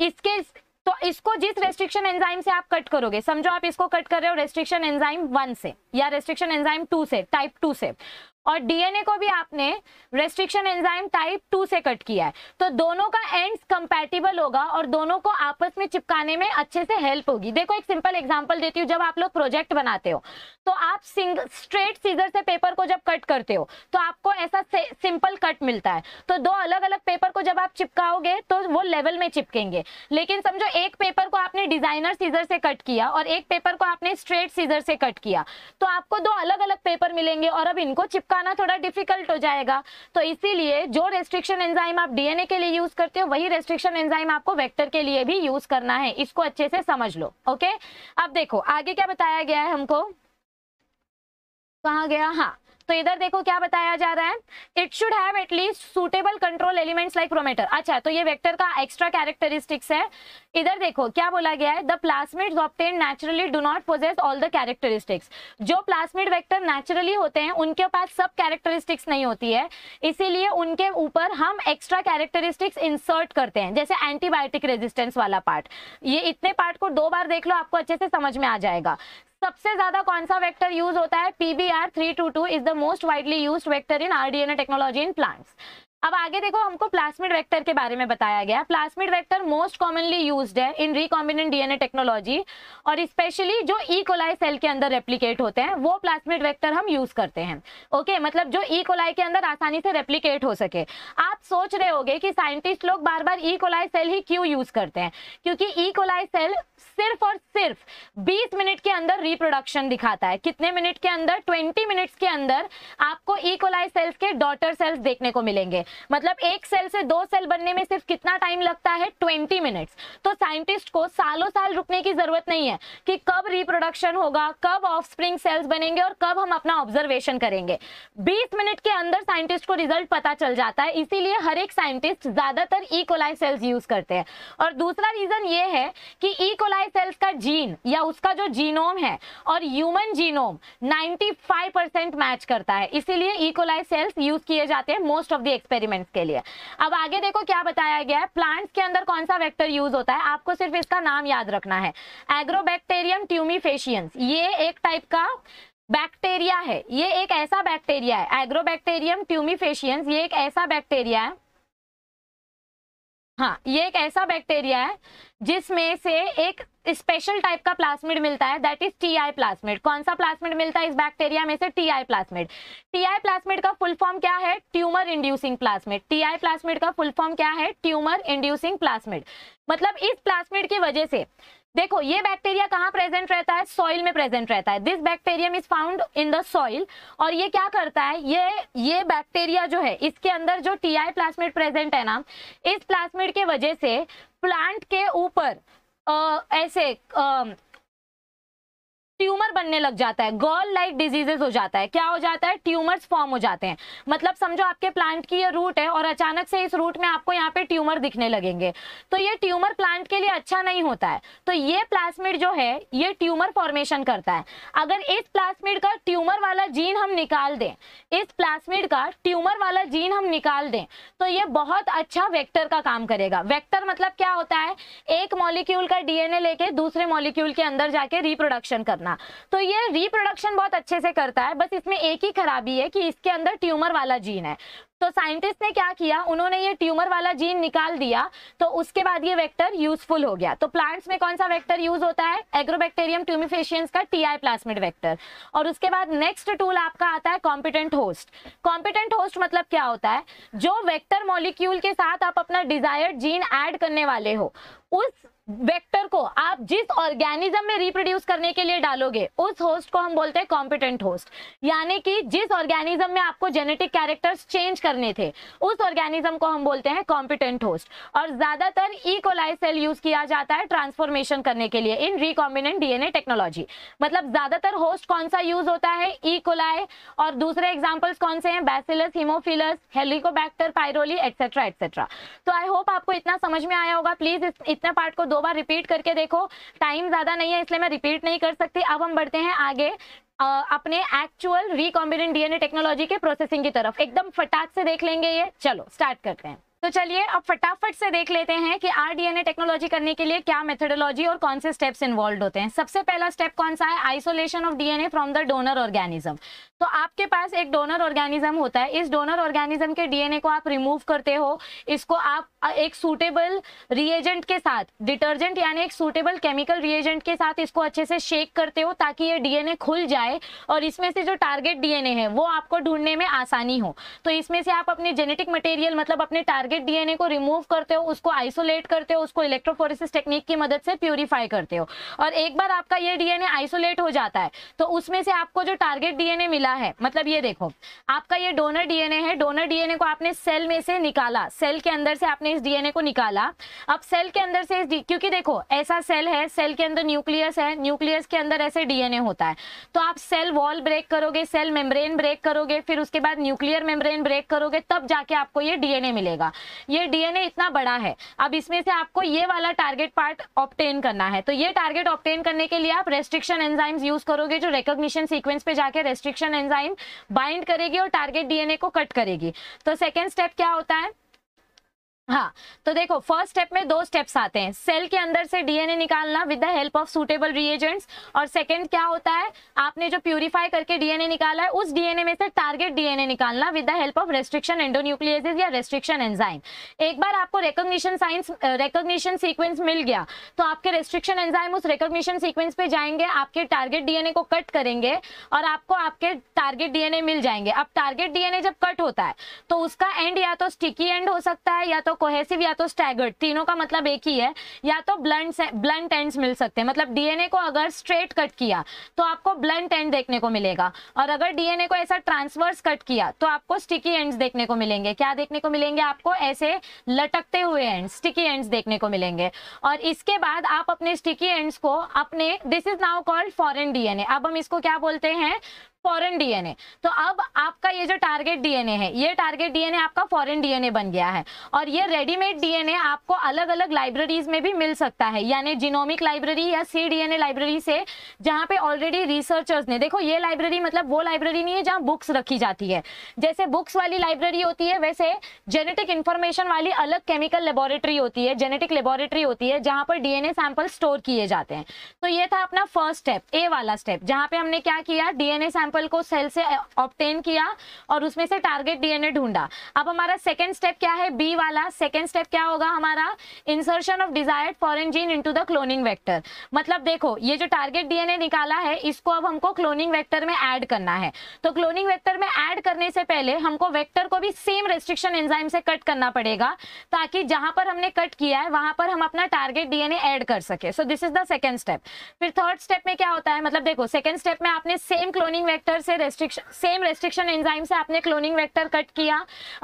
इसके तो इसको जिस रेस्ट्रिक्शन एंजाइम से आप कट करोगे समझो आप इसको कट कर रहे हो रेस्ट्रिक्शन एंजाइम वन से या रेस्ट्रिक्शन एंजाइम टू से टाइप टू से और डीएनए को भी आपने रेस्ट्रिक्शन एंजाइम टाइप टू से कट किया है तो दोनों का एंड्स कंपैटिबल होगा और दोनों को आपस में चिपकाने में अच्छे से हेल्प होगी देखो एक सिंपल एग्जांपल देती हूँ जब आप लोग प्रोजेक्ट बनाते हो तो आप स्ट्रेट सीजर से पेपर को जब कट करते हो तो आपको ऐसा सिंपल कट मिलता है तो दो अलग अलग पेपर को जब आप चिपकाओगे तो वो लेवल में चिपकेंगे लेकिन समझो एक पेपर को आपने डिजाइनर सीजर से कट किया और एक पेपर को आपने स्ट्रेट सीजर से कट किया तो आपको दो अलग अलग पेपर मिलेंगे और अब इनको चिपका चिपकाना थोड़ा डिफिकल्ट हो जाएगा तो इसीलिए जो रेस्ट्रिक्शन एंजाइम आप डीएनए के लिए यूज करते हो वही रेस्ट्रिक्शन एंजाइम आपको वेक्टर के लिए भी यूज करना है इसको अच्छे से समझ लो ओके अब देखो आगे क्या बताया गया है हमको कहा गया हाँ तो इधर देखो क्या बताया जा रहा है it should have at least suitable control elements like promoter अच्छा तो ये वेक्टर का एक्स्ट्रा कैरेक्टरिस्टिक्स है इधर देखो क्या बोला गया है the plasmids often naturally do not possess all the characteristics जो प्लास्मिड वेक्टर नेचुरली होते हैं उनके पास सब कैरेक्टरिस्टिक्स नहीं होती है इसीलिए उनके ऊपर हम एक्स्ट्रा कैरेक्टरिस्टिक्स इंसर्ट करते हैं जैसे एंटीबायोटिक रेजिस्टेंस वाला पार्ट ये इतने पार्ट को दो बार देख लो आपको अच्छे से समझ में आ जाएगा सबसे ज्यादा कौन सा वेक्टर यूज होता है PBR 322 is the most widely used vector in RDNA technology in plants अब आगे देखो हमको प्लास्मिड वेक्टर के बारे में बताया गया plasmid vector most commonly used है इन रिकॉम्बिनेंट डीएनए टेक्नोलॉजी और स्पेशली जो ई कोलाई सेल के अंदर रेप्लिकेट होते हैं वो प्लास्मिड वेक्टर हम यूज करते हैं ओके okay, मतलब जो ई e. कोलाई के अंदर आसानी से रेप्लीकेट हो सके आप सोच रहे होगे कि साइंटिस्ट लोग बार बार ई कोलाई सेल ही क्यों यूज करते हैं क्योंकि ई कोलाई सेल सिर्फ और सिर्फ 20 मिनट के अंदर रिप्रोडक्शन दिखाता है कितने मिनट के अंदर 20 मिनट्स के अंदर आपको ई कोलाई सेल्स के डॉटर सेल्स देखने को मिलेंगे मतलब एक सेल से दो सेल बनने में सिर्फ कितना टाइम लगता है ट्वेंटी मिनट्स तो साइंटिस्ट को सालों साल रुकने की जरूरत नहीं है कि कब रिप्रोडक्शन होगा कब ऑफस्प्रिंग सेल्स बनेंगे और कब हम अपना ऑब्जर्वेशन करेंगे बीस मिनट के अंदर साइंटिस्ट को रिजल्ट पता चल जाता है इसीलिए हर एक साइंटिस्ट ज्यादातर इकोलाई सेल्स यूज करते हैं और दूसरा रीजन ये है कि इकोलाई e. सेल्स का जीन या उसका जो जीनोम है और ह्यूमन जीनोम 95 परसेंट मैच करता है इसीलिए इकोलाई सेल्स यूज किए जाते हैं most of the experiment experiments के लिए अब आगे देखो क्या बताया गया है प्लांट्स के अंदर कौन सा वेक्टर यूज होता है आपको सिर्फ इसका नाम याद रखना है एग्रोबैक्टेरियम ट्यूमिफेशियंस ये एक टाइप का बैक्टीरिया है ये एक ऐसा बैक्टीरिया है एग्रोबैक्टेरियम ट्यूमिफेशियंस ये एक ऐसा बैक्टेरिया है हाँ ये एक ऐसा बैक्टीरिया है जिसमें से एक स्पेशल टाइप का प्लास्मिड मिलता है that is T I plasmid कौन सा प्लास्मिड मिलता है इस बैक्टीरिया में से T I plasmid T I plasmid का फुल फॉर्म क्या है tumour inducing plasmid T I plasmid का फुल फॉर्म क्या है ट्यूमर इंड्यूसिंग प्लास्मिड मतलब इस प्लास्मिड की वजह से देखो ये बैक्टीरिया कहाँ प्रेजेंट रहता है सॉइल में प्रेजेंट रहता है this bacterium is found in the soil और ये क्या करता है ये ये बैक्टीरिया जो है इसके अंदर जो टी आई प्लास्मिड प्रेजेंट है ना इस प्लास्मिड के वजह से प्लांट के ऊपर ऐसे ट्यूमर बनने लग जाता है गर्ल लाइक डिजीजेस हो जाता है क्या हो जाता है ट्यूमर्स फॉर्म हो जाते हैं मतलब समझो आपके प्लांट की ये रूट है और अचानक से इस रूट में आपको यहाँ पे ट्यूमर दिखने लगेंगे तो ये ट्यूमर प्लांट के लिए अच्छा नहीं होता है तो ये प्लास्मिड जो है ये ट्यूमर फॉर्मेशन करता है अगर इस प्लास्मिड का ट्यूमर वाला जीन हम निकाल दें इस प्लास्मिड का ट्यूमर वाला जीन हम निकाल दें तो ये बहुत अच्छा वेक्टर का काम करेगा वेक्टर मतलब क्या होता है एक मॉलिक्यूल का डीएनए लेके दूसरे मॉलिक्यूल के अंदर जाके रिप्रोडक्शन करना करना तो ये रिप्रोडक्शन बहुत अच्छे से करता है बस इसमें एक ही खराबी है कि इसके अंदर ट्यूमर वाला जीन है तो साइंटिस्ट ने क्या किया उन्होंने ये ट्यूमर वाला जीन निकाल दिया तो उसके बाद ये वेक्टर यूजफुल हो गया तो प्लांट्स में कौन सा वेक्टर यूज होता है एग्रोबैक्टेरियम ट्यूमिफेशियंस का टीआई प्लास्मिड वेक्टर और उसके बाद नेक्स्ट टूल आपका आता है कॉम्पिटेंट होस्ट कॉम्पिटेंट होस्ट मतलब क्या होता है जो वेक्टर मॉलिक्यूल के साथ आप अपना डिजायर्ड जीन एड करने वाले हो उस वेक्टर को आप जिस ऑर्गेनिज्म में रिप्रोड्यूस करने के लिए डालोगे उस होस्ट को हम बोलते हैं कॉम्पिटेंट होस्ट यानी कि जिस ऑर्गेनिज्म में आपको जेनेटिक कैरेक्टर्स चेंज करने थे उस ऑर्गेनिज्म को हम बोलते हैं कॉम्पिटेंट होस्ट और ज्यादातर इकोलाई सेल यूज किया जाता है ट्रांसफॉर्मेशन करने के लिए इन रिकॉम्बिनेंट डीएनए टेक्नोलॉजी मतलब ज्यादातर होस्ट कौन सा यूज होता है इकोलाई e. और दूसरे एग्जाम्पल्स कौन से हैं Bacillus Haemophilus Helicobacter pylori etcetera etcetera तो आई होप आपको इतना समझ में आया होगा प्लीज इतना पार्ट को दो बार रिपीट करके देखो टाइम ज़्यादा नहीं है इसलिए मैं रिपीट नहीं कर सकती अब हम बढ़ते हैं आगे अपने एक्चुअल रिकॉम्बिनेंट डीएनए टेक्नोलॉजी के प्रोसेसिंग की तरफ एकदम फटाक से देख लेंगे ये चलो स्टार्ट करते हैं तो चलिए अब फटाफट से देख लेते हैं कि ए टेक्नोलॉजी करने के लिए क्या मेथडोलॉजी और कौन से स्टेप्स इन्वॉल्व होते हैं सबसे पहला स्टेप कौन सा है isolation of DNA from the donor organism तो आपके पास एक डोनर ऑर्गेनिज्म होता है इस डोनर ऑर्गेनिज्म के डीएनए को आप रिमूव करते हो इसको आप एक सूटेबल रिएजेंट के साथ डिटर्जेंट यानी एक सूटेबल केमिकल रिएजेंट के साथ इसको अच्छे से शेक करते हो ताकि ये डीएनए खुल जाए और इसमें से जो टारगेट डीएनए है वो आपको ढूंढने में आसानी हो तो इसमें से आप अपने जेनेटिक मटेरियल मतलब अपने टारगेट टारगेट डीएनए को रिमूव करते हो उसको आइसोलेट करते हो उसको इलेक्ट्रोफोरेसिस टेक्निक की मदद से प्योरीफाई करते हो और एक बार आपका ये डीएनए आइसोलेट हो जाता है तो उसमें से आपको जो टारगेट डीएनए मिला है मतलब ये देखो आपका ये डोनर डीएनए है डोनर डीएनए को आपने सेल में से निकाला सेल के अंदर से आपने इस डीएनए को निकाला अब सेल के अंदर से क्योंकि देखो ऐसा सेल है सेल के अंदर न्यूक्लियस है न्यूक्लियस के अंदर ऐसे डीएनए होता है तो आप सेल वॉल ब्रेक करोगे सेल मेम्ब्रेन ब्रेक करोगे फिर उसके बाद न्यूक्लियर मेम्ब्रेन ब्रेक करोगे तब जाके आपको ये डीएनए मिलेगा ये डीएनए इतना बड़ा है अब इसमें से आपको ये वाला टारगेट पार्ट ऑप्टेन करना है तो ये टारगेट ऑप्टेन करने के लिए आप रेस्ट्रिक्शन एंजाइम्स यूज करोगे जो रिकोगशन सीक्वेंस पे जाके रेस्ट्रिक्शन एंजाइम बाइंड करेगी और टारगेट डीएनए को कट करेगी तो सेकेंड स्टेप क्या होता है हाँ तो देखो फर्स्ट स्टेप में दो स्टेप्स आते हैं सेल के अंदर से डीएनए निकालना with the help of suitable reagents और सेकंड क्या होता है आपने जो प्यूरिफाई करके डीएनए निकाला है उस डीएनए में से टारगेट डीएनए निकालना with the help of restriction endonucleases या रेस्ट्रिक्शन एंजाइम एक बार आपको रिकॉग्निशन साइंस रिकॉग्निशन सीक्वेंस मिल गया तो आपके रेस्ट्रिक्शन एंजाइम उस रिकॉग्निशन सीक्वेंस पे जाएंगे आपके टारगेट डीएनए को कट करेंगे और आपको आपके टारगेट डीएनए मिल जाएंगे अब टारगेट डीएनए जब कट होता है तो उसका एंड या तो स्टिकी एंड हो सकता है या तो कोहेसिव या तो स्टैगर्ड तीनों का मतलब एक ही है या तो ब्लंट ब्लंट एंड मिल सकते हैं मतलब डीएनए को अगर स्ट्रेट कट किया तो आपको ब्लंट एंड देखने को मिलेगा और अगर डीएनए को ऐसा ट्रांसवर्स कट किया तो आपको स्टिकी एंड देखने को मिलेंगे क्या देखने को मिलेंगे आपको ऐसे लटकते हुए एंड स्टिकी एंड देखने को मिलेंगे और इसके बाद आप अपने स्टिकी एंड्स को अपने this is now called foreign DNA अब हम इसको क्या बोलते हैं फॉरेन डीएनए तो अब आपका ये जो टारगेट डीएनए है ये टारगेट डीएनए आपका फॉरेन डीएनए बन गया है और ये रेडीमेड डीएनए आपको अलग अलग लाइब्रेरीज में भी मिल सकता है यानी जिनोमिक लाइब्रेरी या सी डीएनए लाइब्रेरी से जहाँ पे ऑलरेडी रिसर्चर्स ने देखो ये लाइब्रेरी मतलब वो लाइब्रेरी नहीं है जहाँ बुक्स रखी जाती है जैसे बुक्स वाली लाइब्रेरी होती है वैसे जेनेटिक इन्फॉर्मेशन वाली अलग केमिकल लेबोरेटरी होती है जेनेटिक लेबोरेटरी होती है जहाँ पर डीएनए सैंपल स्टोर किए जाते हैं तो ये था अपना फर्स्ट स्टेप ए वाला स्टेप जहाँ पे हमने क्या किया डीएनए सैंपल सैंपल को सेल से ऑप्टेन eh, किया और उसमें से टारगेट डीएनए ढूंढा अब हमारा सेकेंड स्टेप क्या है बी वाला सेकेंड स्टेप क्या होगा हमारा insertion of desired foreign gene in the cloning vector मतलब देखो ये जो टारगेट डीएनए निकाला है इसको अब हमको क्लोनिंग वैक्टर में ऐड करना है तो क्लोनिंग वैक्टर में ऐड करने से पहले हमको वैक्टर को भी सेम रेस्ट्रिक्शन एंजाइम से कट करना पड़ेगा ताकि जहां पर हमने कट किया है वहां पर हम अपना टारगेट डीएनए ऐड कर सके so this is the second step फिर थर्ड स्टेप में क्या होता है मतलब देखो सेकेंड स्टेप में आपने सेम क्लोनिंग वेक्टर वेक्टर से रेस्ट्रिक्शन सेम रेस्ट्रिक्शन एंजाइम से आपने क्लोनिंग वेक्टर कट किया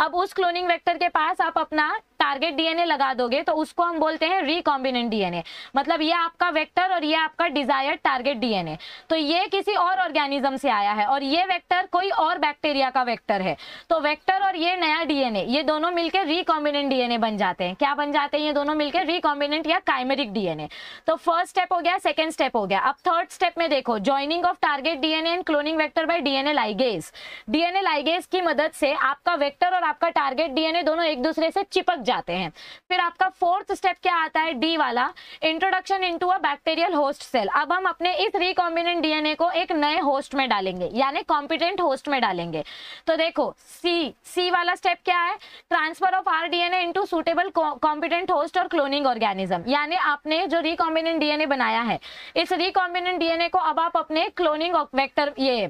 अब उस क्लोनिंग वेक्टर के पास आप अपना टारगेट डीएनए लगा दोगे तो उसको हम बोलते हैं रिकॉम्बिनेंट डीएनए मतलब ये आपका वेक्टर और ये आपका डिजायर्ड टारगेट डीएनए तो ये किसी और ऑर्गेनिज्म से आया है और ये वेक्टर कोई और बैक्टीरिया का वेक्टर है तो वेक्टर और ये नया डीएनए ये दोनों मिलकर रिकॉम्बिनेंट डीएनए बन जाते हैं क्या बन जाते हैं ये दोनों मिलकर रिकॉम्बिनेंट या काइमेरिक डीएनए तो फर्स्ट स्टेप हो गया सेकेंड स्टेप हो गया अब थर्ड स्टेप में देखो joining of target DNA and cloning vector by DNA ligase DNA ligase की मदद से आपका वेक्टर और आपका टारगेट डीएनए दोनों एक दूसरे से चिपक जाते हैं फिर आपका फोर्थ स्टेप क्या आता है डी वाला introduction into a bacterial host cell अब हम अपने इस रिकॉम्बिनेंट डीएनए को एक नए होस्ट में डालेंगे यानी कॉम्पिटेंट होस्ट में डालेंगे तो देखो सी सी वाला स्टेप क्या है transfer of R DNA into suitable competent host और क्लोनिंग ऑर्गेनिज्म यानी आपने जो रिकॉम्बिनेंट डीएनए बनाया है इस रिकॉम्बिनेंट डीएनए को अब आप अपने क्लोनिंग वेक्टर ये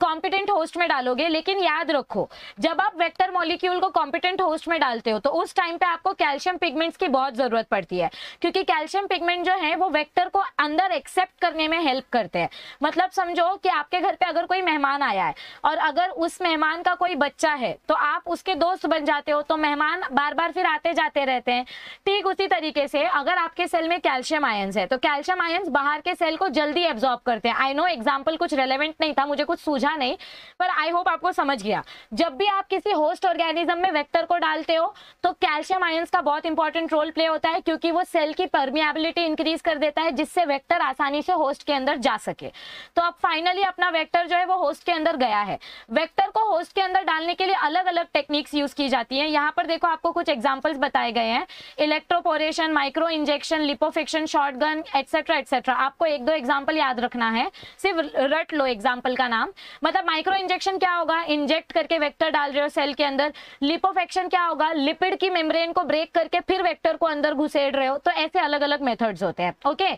कॉम्पिटेंट होस्ट में डालोगे लेकिन याद रखो जब आप वेक्टर मॉलिक्यूल को कॉम्पिटेंट होस्ट में डालते हो तो उस टाइम पे आपको कैल्शियम पिगमेंट्स की बहुत जरूरत पड़ती है क्योंकि कैल्शियम पिगमेंट जो है वो वेक्टर को अंदर एक्सेप्ट करने में हेल्प करते हैं मतलब समझो कि आपके घर पे अगर कोई मेहमान आया है और अगर उस मेहमान का कोई बच्चा है तो आप उसके दोस्त बन जाते हो तो मेहमान बार बार फिर आते जाते रहते हैं ठीक उसी तरीके से अगर आपके सेल में कैल्शियम आयन्स है तो कैल्शियम आयन्स बाहर के सेल को जल्दी एब्जॉर्ब करते हैं आई नो एग्जाम्पल कुछ रेलिवेंट नहीं था मुझे कुछ सूझा नहीं पर आई होप आपको समझ गया जब भी आप किसी होस्ट ऑर्गेनिज्म में वेक्टर को डालते हो तो कैल्शियम आयंस का बहुत इंपॉर्टेंट रोल प्ले होता है क्योंकि वो सेल की परमिएबिलिटी इंक्रीज कर देता है जिससे वेक्टर आसानी से होस्ट के अंदर जा सके तो अब फाइनली अपना वेक्टर जो है वो होस्ट के अंदर गया है वेक्टर को होस्ट के अंदर डालने के लिए अलग अलग टेक्निक्स यूज की जाती है यहाँ पर देखो आपको कुछ एग्जाम्पल्स बताए गए हैं electroporation micro injection lipofection shot gun etcetera etcetera आपको एक दो एग्जाम्पल याद रखना है सिर्फ रट लो एग्जाम्पल का नाम मतलब माइक्रो इंजेक्शन क्या होगा इंजेक्ट करके वेक्टर डाल रहे हो सेल के अंदर लिपोफेक्शन क्या होगा लिपिड की मेम्ब्रेन को ब्रेक करके फिर वेक्टर को अंदर घुसेड़ रहे हो तो ऐसे अलग अलग मेथड्स होते हैं okay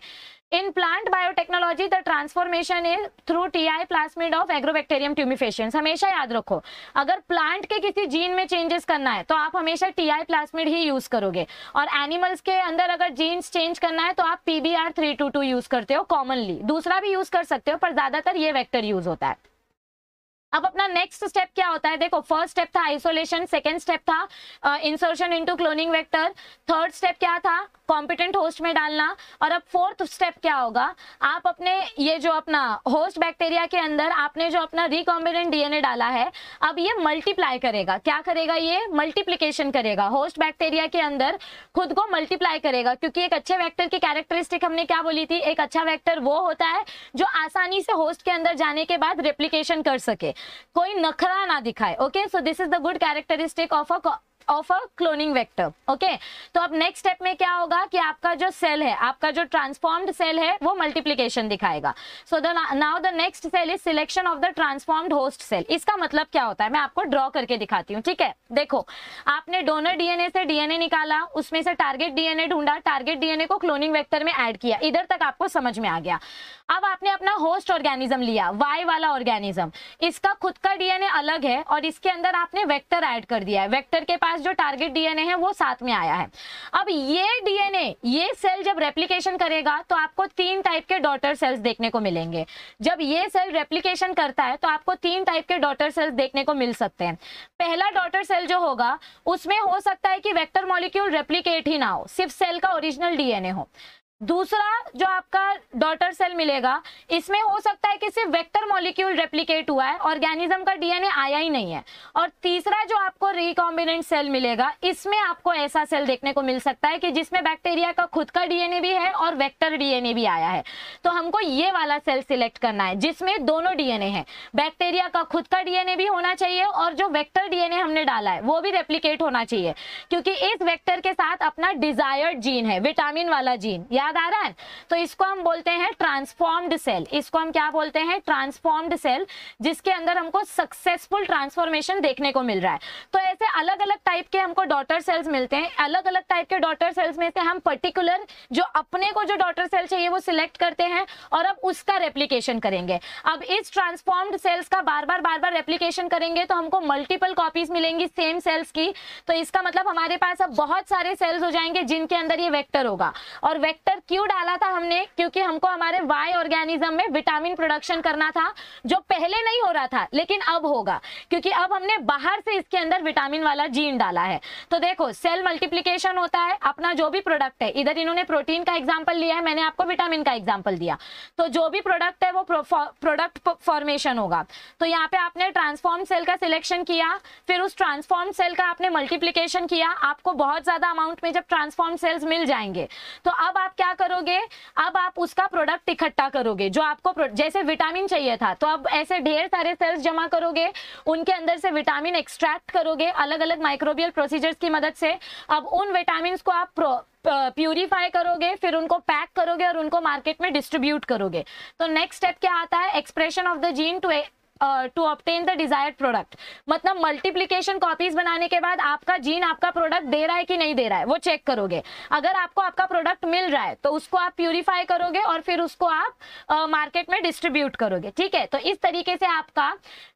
plant biotechnology the transformation is through T I plasmid of Agrobacterium tumefaciens हमेशा याद रखो अगर प्लांट के किसी जीन में चेंजेस करना है तो आप हमेशा टी आई प्लास्मिड ही यूज करोगे और एनिमल्स के अंदर अगर जीन्स चेंज करना है तो आप PBR three two two use करते हो कॉमनली दूसरा भी यूज कर सकते हो पर ज्यादातर ये वैक्टर यूज होता है अब अपना नेक्स्ट स्टेप क्या होता है देखो फर्स्ट स्टेप था आइसोलेशन सेकेंड स्टेप था insertion into cloning vector third step क्या था कॉम्पिटेंट होस्ट में डालना और अब फोर्थ स्टेप क्या होगा आप अपने ये जो अपना होस्ट बैक्टीरिया के अंदर आपने जो अपना रिकॉम्बिनेंट डीएनए डाला है अब ये मल्टीप्लाई करेगा क्या करेगा ये मल्टीप्लीकेशन करेगा होस्ट बैक्टीरिया के अंदर खुद को मल्टीप्लाई करेगा क्योंकि एक अच्छे वैक्टर की कैरेक्टरिस्टिक हमने क्या बोली थी एक अच्छा वैक्टर वो होता है जो आसानी से होस्ट के अंदर जाने के बाद रेप्लीकेशन कर सके कोई नखरा ना दिखाए okay so this is the good characteristic of a of a cloning vector okay तो अब नेक्स्ट स्टेप में क्या होगा कि आपका जो सेल है आपका जो ट्रांसफॉर्म्ड सेल है वो मल्टीप्लीकेशन दिखाएगा so the now the next cell is selection of the transformed host cell इसका मतलब क्या होता है मैं आपको ड्रॉ करके दिखाती हूँ ठीक है देखो आपने डोनर डीएनए से डीएनए निकाला उसमें से टारगेट डीएनए ढूंढा टारगेट डीएनए को क्लोनिंग वेक्टर में एड किया इधर तक आपको समझ में आ गया अब आपने अपना होस्ट ऑर्गेनिज्म लिया वाई वाला ऑर्गेनिज्म इसका खुद का डीएनए अलग है और इसके अंदर आपने वेक्टर ऐड कर दिया है वेक्टर के पास पास जो टारगेट डीएनए है वो साथ में आया है अब ये डीएनए ये सेल जब रेप्लीकेशन करेगा तो आपको तीन टाइप के डॉटर सेल्स देखने को मिलेंगे जब ये सेल रेप्लीकेशन करता है तो आपको तीन टाइप के डॉटर सेल्स देखने को मिल सकते हैं पहला डॉटर सेल जो होगा उसमें हो सकता है कि वेक्टर मॉलिक्यूल रेप्लीकेट ही ना हो सिर्फ सेल का ओरिजिनल डीएनए हो दूसरा जो आपका डॉटर सेल मिलेगा इसमें हो सकता है कि सिर्फ वेक्टर मॉलिक्यूल रेप्लीकेट हुआ है ऑर्गेनिज्म का डीएनए आया ही नहीं है और तीसरा जो आपको रिकॉम्बिनेंट सेल मिलेगा इसमें आपको ऐसा सेल देखने को मिल सकता है कि जिसमें बैक्टीरिया का खुद का डीएनए भी है और वेक्टर डीएनए भी आया है तो हमको ये वाला सेल सिलेक्ट करना है जिसमें दोनों डीएनए है बैक्टेरिया का खुद का डीएनए भी होना चाहिए और जो वेक्टर डीएनए हमने डाला है वो भी रेप्लीकेट होना चाहिए क्योंकि इस वेक्टर के साथ अपना डिजायर्ड जीन है विटामिन वाला जीन या याद आ रहा है तो इसको हम बोलते हैं ट्रांसफॉर्म्ड सेल इसको हम क्या बोलते हैं ट्रांसफॉर्म्ड सेल जिसके अंदर हमको सक्सेसफुल ट्रांसफॉर्मेशन देखने को मिल रहा है तो ऐसे अलग अलग टाइप के हमको डॉटर सेल्स मिलते हैं अलग अलग टाइप के डॉटर सेल्स में से हम पर्टिकुलर जो अपने को जो डॉटर सेल चाहिए वो सिलेक्ट करते हैं और अब उसका रेप्लीकेशन करेंगे अब इस ट्रांसफॉर्म्ड सेल्स का बार बार बार बार रेप्लीकेशन करेंगे तो हमको मल्टीपल कॉपीज मिलेंगी सेम सेल्स की तो इसका मतलब हमारे पास अब बहुत सारे सेल्स हो जाएंगे जिनके अंदर ये वेक्टर होगा और वेक्टर अंदर क्यों डाला था हमने क्योंकि हमको हमारे वाई ऑर्गेनिज्म में विटामिन प्रोडक्शन करना था जो पहले नहीं हो रहा था लेकिन अब होगा क्योंकि अब हमने बाहर से इसके अंदर विटामिन वाला जीन डाला है तो देखो सेल मल्टीप्लीकेशन होता है अपना जो भी प्रोडक्ट है इधर इन्होंने प्रोटीन का एग्जाम्पल लिया है मैंने आपको विटामिन का एग्जाम्पल दिया तो जो भी प्रोडक्ट है वो प्रोडक्ट फॉर्मेशन होगा तो यहाँ पे आपने ट्रांसफॉर्म सेल का सिलेक्शन किया फिर उस ट्रांसफॉर्म सेल का आपने मल्टीप्लीकेशन किया आपको बहुत ज्यादा अमाउंट में जब ट्रांसफॉर्म सेल्स मिल जाएंगे तो अब आप क्या करोगे अब आप उसका प्रोडक्ट इकट्ठा करोगे जो आपको जैसे विटामिन चाहिए था तो अब ऐसे ढेर सारे सेल्स जमा करोगे उनके अंदर से विटामिन एक्सट्रैक्ट करोगे अलग अलग माइक्रोबियल प्रोसीजर्स की मदद से अब उन विटामिन को आप प्यूरीफाई करोगे फिर उनको पैक करोगे और उनको मार्केट में डिस्ट्रीब्यूट करोगे तो नेक्स्ट स्टेप क्या आता है expression of the gene to to obtain the desired product मतलब मल्टीप्लीकेशन कॉपीज बनाने के बाद आपका जीन आपका प्रोडक्ट दे रहा है कि नहीं दे रहा है वो चेक करोगे अगर आपको आपका प्रोडक्ट मिल रहा है तो उसको आप प्यूरिफाई करोगे और फिर उसको आप मार्केट में डिस्ट्रीब्यूट करोगे ठीक है तो इस तरीके से आपका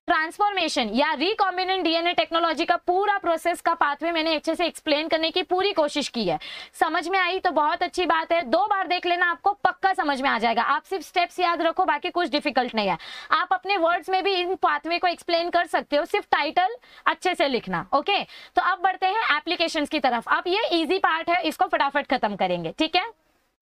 ट्रांसफॉर्मेशन या रिकॉम्बिनेंट डीएनए टेक्नोलॉजी का पूरा प्रोसेस का पाथवे मैंने अच्छे से एक्सप्लेन करने की पूरी कोशिश की है समझ में आई तो बहुत अच्छी बात है दो बार देख लेना आपको पक्का समझ में आ जाएगा आप सिर्फ स्टेप्स याद रखो बाकी कुछ डिफिकल्ट नहीं है आप अपने वर्ड्स में भी इन पाथवे को एक्सप्लेन कर सकते हो सिर्फ टाइटल अच्छे से लिखना ओके तो अब बढ़ते हैं एप्लीकेशन की तरफ अब ये इजी पार्ट है इसको फटाफट खत्म करेंगे ठीक है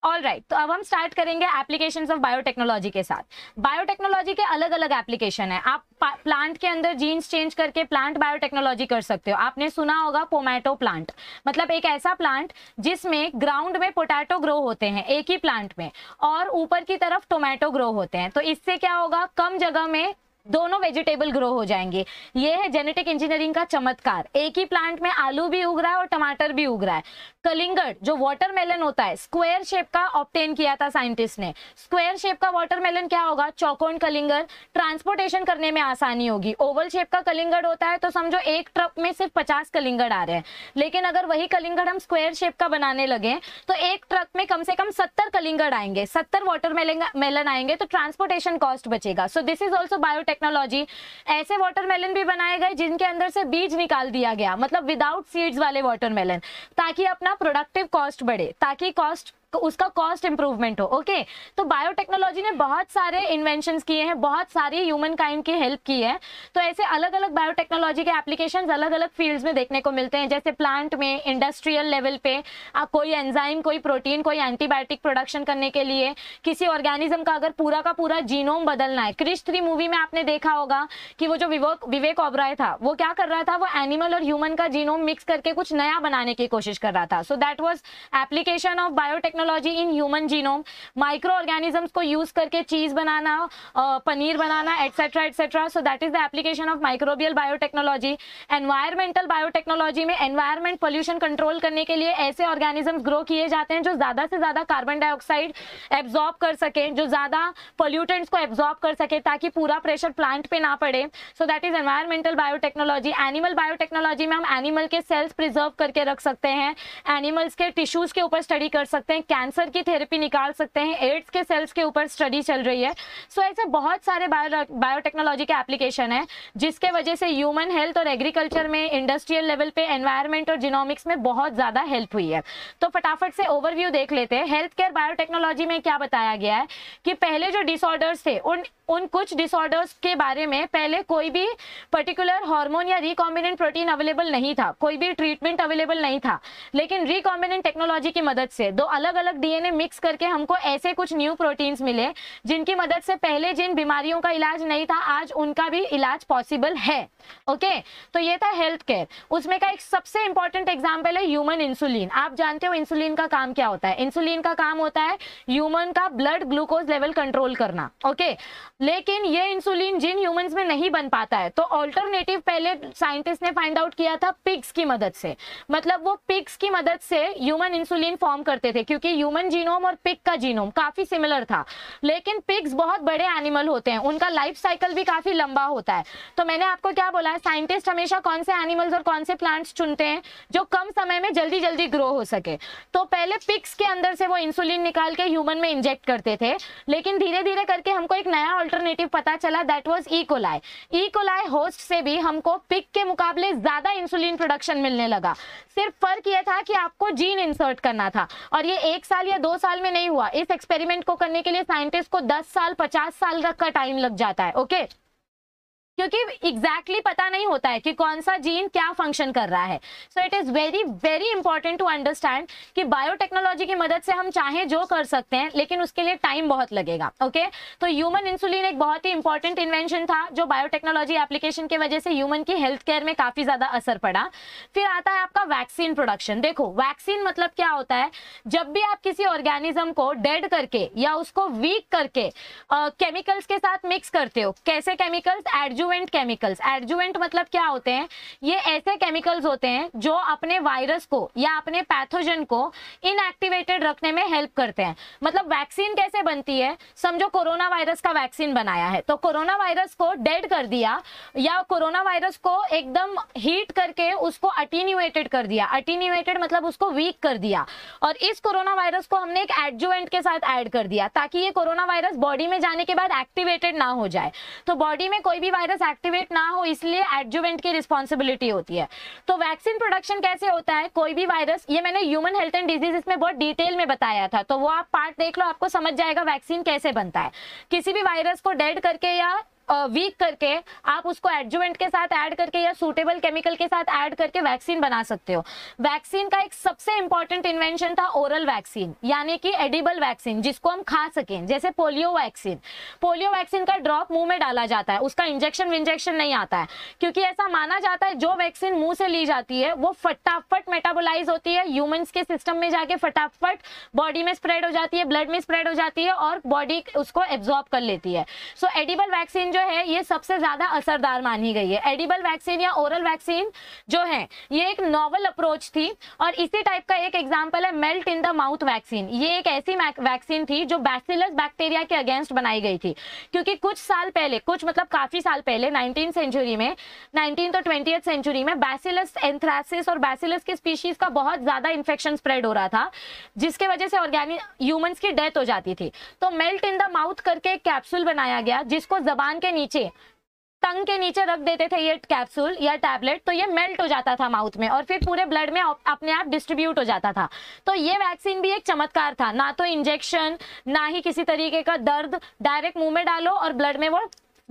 ऑल राइट right, तो अब हम स्टार्ट करेंगे एप्लीकेशन ऑफ बायोटेक्नोलॉजी के साथ बायोटेक्नोलॉजी के अलग अलग एप्लीकेशन है आप प्लांट के अंदर जीन्स चेंज करके प्लांट बायोटेक्नोलॉजी कर सकते हो आपने सुना होगा पोमैटो प्लांट मतलब एक ऐसा प्लांट जिसमें ग्राउंड में पोटैटो ग्रो होते हैं एक ही प्लांट में और ऊपर की तरफ टोमेटो ग्रो होते हैं तो इससे क्या होगा कम जगह में दोनों वेजिटेबल ग्रो हो जाएंगे ये है जेनेटिक इंजीनियरिंग का चमत्कार एक ही प्लांट में आलू भी उग रहा है और टमाटर भी उग रहा है कलिंगड़ जो वाटरमेलन होता है स्क्वायर शेप का ऑप्टेन किया था साइंटिस्ट ने स्क्वायर शेप का वाटरमेलन क्या होगा चौकोन कलिंगर ट्रांसपोर्टेशन करने में आसानी होगी ओवल शेप का कलिंगड़ होता है तो समझो एक ट्रक में सिर्फ पचास कलिंगड़ आ रहे हैं लेकिन अगर वही कलिंगड़ हम स्क्वायर शेप का बनाने लगे तो एक ट्रक में कम से कम सत्तर कलिंगड़ आएंगे सत्तर वाटर आएंगे तो ट्रांसपोर्टेशन कॉस्ट बचेगा so this is also biotech technology ऐसे वाटरमेलन भी बनाए गए जिनके अंदर से बीज निकाल दिया गया मतलब विदाउट सीड्स वाले वाटरमेलन ताकि अपना प्रोडक्टिव कॉस्ट बढ़े ताकि कॉस्ट तो उसका कॉस्ट इंप्रूवमेंट हो ओके तो बायोटेक्नोलॉजी ने बहुत सारे इन्वेंशन किए हैं बहुत सारी ह्यूमन काइंड की हेल्प की है तो ऐसे अलग अलग बायोटेक्नोलॉजी के एप्लीकेशन अलग अलग फील्ड्स में देखने को मिलते हैं जैसे प्लांट में इंडस्ट्रियल लेवल पे आप कोई एंजाइम कोई प्रोटीन कोई एंटीबायोटिक प्रोडक्शन करने के लिए किसी ऑर्गेनिज्म का अगर पूरा का पूरा जीनोम बदलना है क्रिश थ्री मूवी में आपने देखा होगा कि वो जो विवेक विवेक ओबराय था वो क्या कर रहा था वो एनिमल और ह्यूमन का जीनोम मिक्स करके कुछ नया बनाने की कोशिश कर रहा था so that was application of biotechnology technology in human genome micro organisms को यूज करके चीज बनाना पनीर बनाना etcetera etcetera so that is the application of microbial biotechnology environmental biotechnology में एनवायरमेंट पोल्यूशन कंट्रोल करने के लिए ऐसे ऑर्गेनिजम्स ग्रो किए जाते हैं जो ज्यादा से ज्यादा कार्बन डाइऑक्साइड एब्जॉर्ब कर सके जो ज्यादा पोल्यूटेंट्स को एब्जॉर्ब कर सके ताकि पूरा प्रेशर प्लांट पे ना पड़े so that is environmental biotechnology animal biotechnology में हम एनिमल के सेल्स प्रिजर्व करके रख सकते हैं एनिमल्स के टिश्यूज के ऊपर स्टडी कर सकते हैं कैंसर की थेरेपी निकाल सकते हैं एड्स के सेल्स के ऊपर स्टडी चल रही है सो so, ऐसे बहुत सारे बायोटेक्नोलॉजी के एप्लीकेशन है जिसके वजह से ह्यूमन हेल्थ और एग्रीकल्चर में इंडस्ट्रियल लेवल पे एनवायरमेंट और जीनोमिक्स में बहुत ज़्यादा हेल्प हुई है तो फटाफट से ओवरव्यू देख लेते हैं हेल्थ केयर बायोटेक्नोलॉजी में क्या बताया गया है कि पहले जो डिसऑर्डर्स थे उन उन कुछ डिसऑर्डर्स के बारे में पहले कोई भी पर्टिकुलर हार्मोन या रिकॉम्बिनेंट प्रोटीन अवेलेबल नहीं था कोई भी ट्रीटमेंट अवेलेबल नहीं था लेकिन रिकॉम्बिनेंट टेक्नोलॉजी की मदद से दो अलग अलग डीएनए मिक्स करके हमको ऐसे कुछ न्यू प्रोटीन्स मिले जिनकी मदद से पहले जिन बीमारियों का इलाज नहीं था आज उनका भी इलाज पॉसिबल है ओके तो ये था हेल्थ केयर उसमें का एक सबसे इंपॉर्टेंट एग्जाम्पल है ह्यूमन इंसुलिन आप जानते हो इंसुलिन का काम क्या होता है इंसुलिन का काम होता है ह्यूमन का ब्लड ग्लूकोज लेवल कंट्रोल करना ओके लेकिन ये इंसुलिन जिन ह्यूमंस में नहीं बन पाता है तो ऑल्टरनेटिव पहले साइंटिस्ट ने फाइंड आउट किया था पिग्स की मदद से मतलब वो पिग्स की मदद से ह्यूमन इंसुलिन फॉर्म करते थे क्योंकि ह्यूमन जीनोम और पिग का जीनोम काफी सिमिलर था लेकिन पिग्स बहुत बड़े एनिमल होते हैं उनका लाइफ साइकिल भी काफी लंबा होता है तो मैंने आपको क्या बोला है साइंटिस्ट हमेशा कौन से एनिमल्स और कौन से प्लांट्स चुनते हैं जो कम समय में जल्दी जल्दी ग्रो हो सके तो पहले पिग्स के अंदर से वो इंसुलिन निकाल के ह्यूमन में इंजेक्ट करते थे लेकिन धीरे धीरे करके हमको एक नया अल्टरनेटिव पता चला that was E coli E coli host से भी हमको पिक के मुकाबले ज्यादा इंसुलिन प्रोडक्शन मिलने लगा सिर्फ फर्क यह था कि आपको जीन इंसर्ट करना था और ये एक साल या दो साल में नहीं हुआ इस एक्सपेरिमेंट को करने के लिए साइंटिस्ट को दस साल पचास साल तक का टाइम लग जाता है ओके okay? क्योंकि एग्जैक्टली exactly पता नहीं होता है कि कौन सा जीन क्या फंक्शन कर रहा है so it is very very important to understand कि बायोटेक्नोलॉजी की मदद से हम चाहे जो कर सकते हैं लेकिन उसके लिए टाइम बहुत लगेगा ओके okay? तो ह्यूमन इंसुलिन एक बहुत ही इंपॉर्टेंट इन्वेंशन था जो बायोटेक्नोलॉजी एप्लीकेशन की वजह से ह्यूमन की हेल्थ केयर में काफ़ी ज़्यादा असर पड़ा फिर आता है आपका वैक्सीन प्रोडक्शन देखो वैक्सीन मतलब क्या होता है जब भी आप किसी ऑर्गेनिज्म को डेड करके या उसको वीक करके केमिकल्स uh, के साथ मिक्स करते हो कैसे केमिकल्स एडजू एडजुवेंट केमिकल्स एडजुवेंट मतलब क्या होते हैं ये ऐसे केमिकल्स होते हैं जो अपने वायरस को या अपने पैथोजन को इनएक्टिवेटेड रखने में हेल्प करते हैं मतलब वैक्सीन कैसे बनती है समझो कोरोना वायरस का वैक्सीन बनाया है तो कोरोना वायरस को डेड कर दिया या कोरोना वायरस को एकदम हीट करके उसको अटीन्यूएटेड कर दिया अटीन्यूएटेड मतलब उसको वीक कर दिया और इस कोरोना वायरस को हमने एक एडजुवेंट के साथ ऐड कर दिया ताकि ये कोरोना वायरस बॉडी में जाने के बाद एक्टिवेटेड ना हो जाए तो बॉडी में कोई भी वायरस वायरस एक्टिवेट ना हो इसलिए एडजुवेंट की रिस्पॉन्सिबिलिटी होती है तो वैक्सीन प्रोडक्शन कैसे होता है कोई भी वायरस ये मैंने ह्यूमन हेल्थ एंड डिजीज इसमें बहुत डिटेल में बताया था तो वो आप पार्ट देख लो आपको समझ जाएगा वैक्सीन कैसे बनता है किसी भी वायरस को डेड करके या वीक करके आप उसको एडजुवेंट के साथ ऐड करके या सूटेबल केमिकल के साथ ऐड करके वैक्सीन बना सकते हो वैक्सीन का एक सबसे इंपॉर्टेंट इन्वेंशन था ओरल वैक्सीन यानी कि एडिबल वैक्सीन जिसको हम खा सकें जैसे पोलियो वैक्सीन पोलियो वैक्सीन का ड्रॉप मुंह में डाला जाता है उसका इंजेक्शन विंजेक्शन नहीं आता है क्योंकि ऐसा माना जाता है जो वैक्सीन मुंह से ली जाती है वो फटाफट मेटाबोलाइज होती है ह्यूमन्स के सिस्टम में जाके फटाफट बॉडी में स्प्रेड हो जाती है ब्लड में स्प्रेड हो जाती है और बॉडी उसको एब्जॉर्ब कर लेती है सो एडिबल वैक्सीन जो है ये सबसे ज्यादा असरदार मानी गई है एडिबल वैक्सीन या ओरल वैक्सीन जो है ये एक नॉवल अप्रोच थी और इसी टाइप का एक एग्जाम्पल है melt in the mouth vaccine ये एक ऐसी वैक्सीन थी जो बैसिलस बैक्टीरिया के अगेंस्ट बनाई गई थी क्योंकि कुछ साल पहले कुछ मतलब काफी साल पहले नाइनटीन सेंचुरी में नाइनटीन तो ट्वेंटी सेंचुरी में बैसिलस एंथ्रासिस और बैसिलस की स्पीशीज का बहुत ज्यादा इन्फेक्शन स्प्रेड हो रहा था जिसके वजह से ऑर्गेनिक ह्यूमंस की डेथ हो जाती थी तो मेल्ट इन द माउथ करके एक कैप्सूल बनाया गया जिसको जबान के नीचे टंग के नीचे रख देते थे ये कैप्सूल या टैबलेट तो ये मेल्ट हो जाता था माउथ में और फिर पूरे ब्लड में अपने आप डिस्ट्रीब्यूट हो जाता था तो ये वैक्सीन भी एक चमत्कार था ना तो इंजेक्शन ना ही किसी तरीके का दर्द डायरेक्ट मुंह में डालो और ब्लड में वो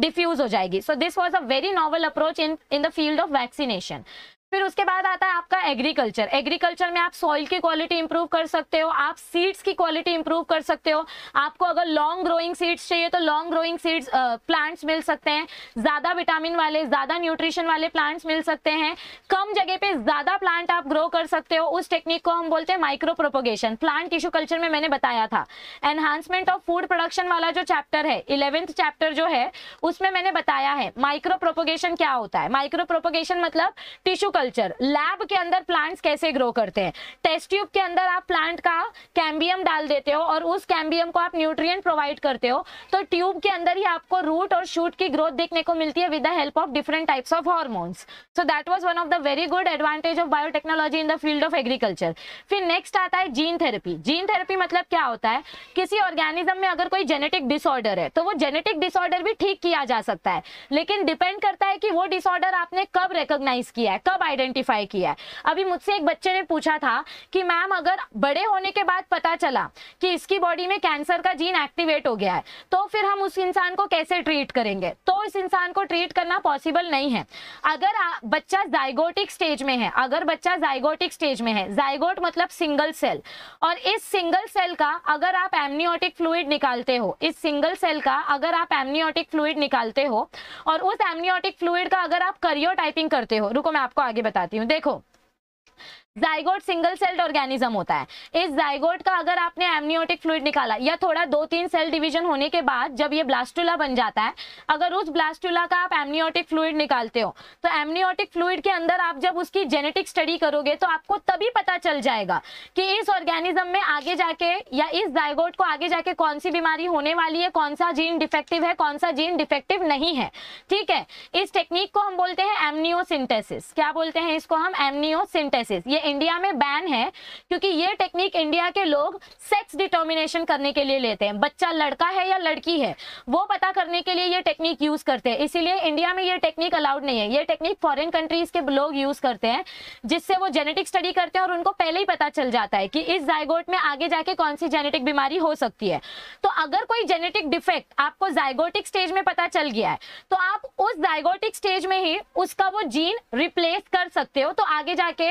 डिफ्यूज हो जाएगी so this was a very novel approach in in the field of vaccination फिर उसके बाद आता है आपका एग्रीकल्चर एग्रीकल्चर में आप सॉइल की क्वालिटी इंप्रूव कर सकते हो आप सीड्स की क्वालिटी इंप्रूव कर सकते हो आपको अगर लॉन्ग ग्रोइंग सीड्स चाहिए तो लॉन्ग ग्रोइंग सीड्स प्लांट्स मिल सकते हैं ज़्यादा विटामिन वाले ज़्यादा न्यूट्रिशन वाले प्लांट्स मिल सकते हैं कम जगह पे ज़्यादा प्लांट आप ग्रो कर सकते हो उस टेक्निक को हम बोलते हैं micro propagation plant tissue culture में मैंने बताया था एनहांसमेंट ऑफ फूड प्रोडक्शन वाला जो चैप्टर है इलेवेंथ चैप्टर जो है उसमें मैंने बताया है माइक्रो प्रोपोगेशन क्या होता है माइक्रो प्रोपोगेशन मतलब टिश्यू कल्चर लैब के अंदर प्लांट्स कैसे ग्रो करते हैं टेस्ट ट्यूब के अंदर आप प्लांट का कैम्बियम डाल देते हो और उस कैम्बियम को आप न्यूट्रिएंट प्रोवाइड करते हो तो ट्यूब के अंदर ही आपको रूट और शूट की ग्रोथ देखने को मिलती है with the help of different types of hormones so that was one of the very good advantage of biotechnology in the field of agriculture फिर नेक्स्ट आता है जीन थेरेपी जीन थेरेपी मतलब क्या होता है किसी ऑर्गेनिज्म में अगर कोई जेनेटिक डिसऑर्डर है तो वो जेनेटिक डिसऑर्डर भी ठीक किया जा सकता है लेकिन डिपेंड करता है कि वो डिसऑर्डर आपने कब रिकॉग्नाइज किया है कब आइडेंटिफाई किया है अभी मुझसे एक बच्चे ने पूछा था कि मैम अगर बड़े होने के बाद पता चला कि इसकी बॉडी में कैंसर का जीन एक्टिवेट हो गया है तो फिर हम उस इंसान को कैसे ट्रीट करेंगे तो इस इंसान को ट्रीट करना पॉसिबल नहीं है अगर बच्चा जाइगोटिक स्टेज में है अगर बच्चा जाइगोटिक स्टेज में है जाइगोट मतलब सिंगल सेल और इस सिंगल सेल का अगर आप एमनियोटिक फ्लूड निकालते हो इस सिंगल सेल का अगर आप एमनियोटिक फ्लूड निकालते हो और उस एमनियोटिक फ्लूड का अगर आप करियो टाइपिंग करते हो रुको मैं आपको आगे आगे बताती हूँ देखो जाइगोट सिंगल सेल्ड ऑर्गेनिज्म होता है इस जाइगोट का अगर आपने एमनियोटिक फ्लूड निकाला या थोड़ा दो तीन सेल डिवीजन होने के बाद जब ये ब्लास्टुला बन जाता है अगर उस ब्लास्टुला का आप एमनियोटिक फ्लूड निकालते हो तो एमनियोटिक फ्लूड के अंदर आप जब उसकी जेनेटिक स्टडी करोगे तो आपको तभी पता चल जाएगा कि इस ऑर्गेनिज्म में आगे जाके या इस जाइगोट को आगे जाके कौन सी बीमारी होने वाली है कौन सा जीन डिफेक्टिव है कौन सा जीन डिफेक्टिव नहीं है ठीक है इस टेक्निक को हम बोलते हैं एमनियोसिंटेसिस क्या बोलते हैं इसको हम एमनियोसिंटेसिस ये इंडिया में बैन है क्योंकि ये टेक्निक इंडिया के लोग सेक्स डिटर्मिनेशन करने के लिए लेते हैं बच्चा लड़का है या लड़की है वो पता करने के लिए ये टेक्निक यूज करते हैं इसीलिए इंडिया में ये टेक्निक अलाउड नहीं है ये टेक्निक फॉरेन कंट्रीज के लोग यूज करते हैं जिससे वो जेनेटिक स्टडी करते हैं और उनको पहले ही पता चल जाता है कि इस जायगोट में आगे जाके कौन सी जेनेटिक बीमारी हो सकती है तो अगर कोई जेनेटिक डिफेक्ट आपको जायगोटिक स्टेज में पता चल गया है तो आप उस जायगोटिक स्टेज में ही उसका वो जीन रिप्लेस कर सकते हो तो आगे जाके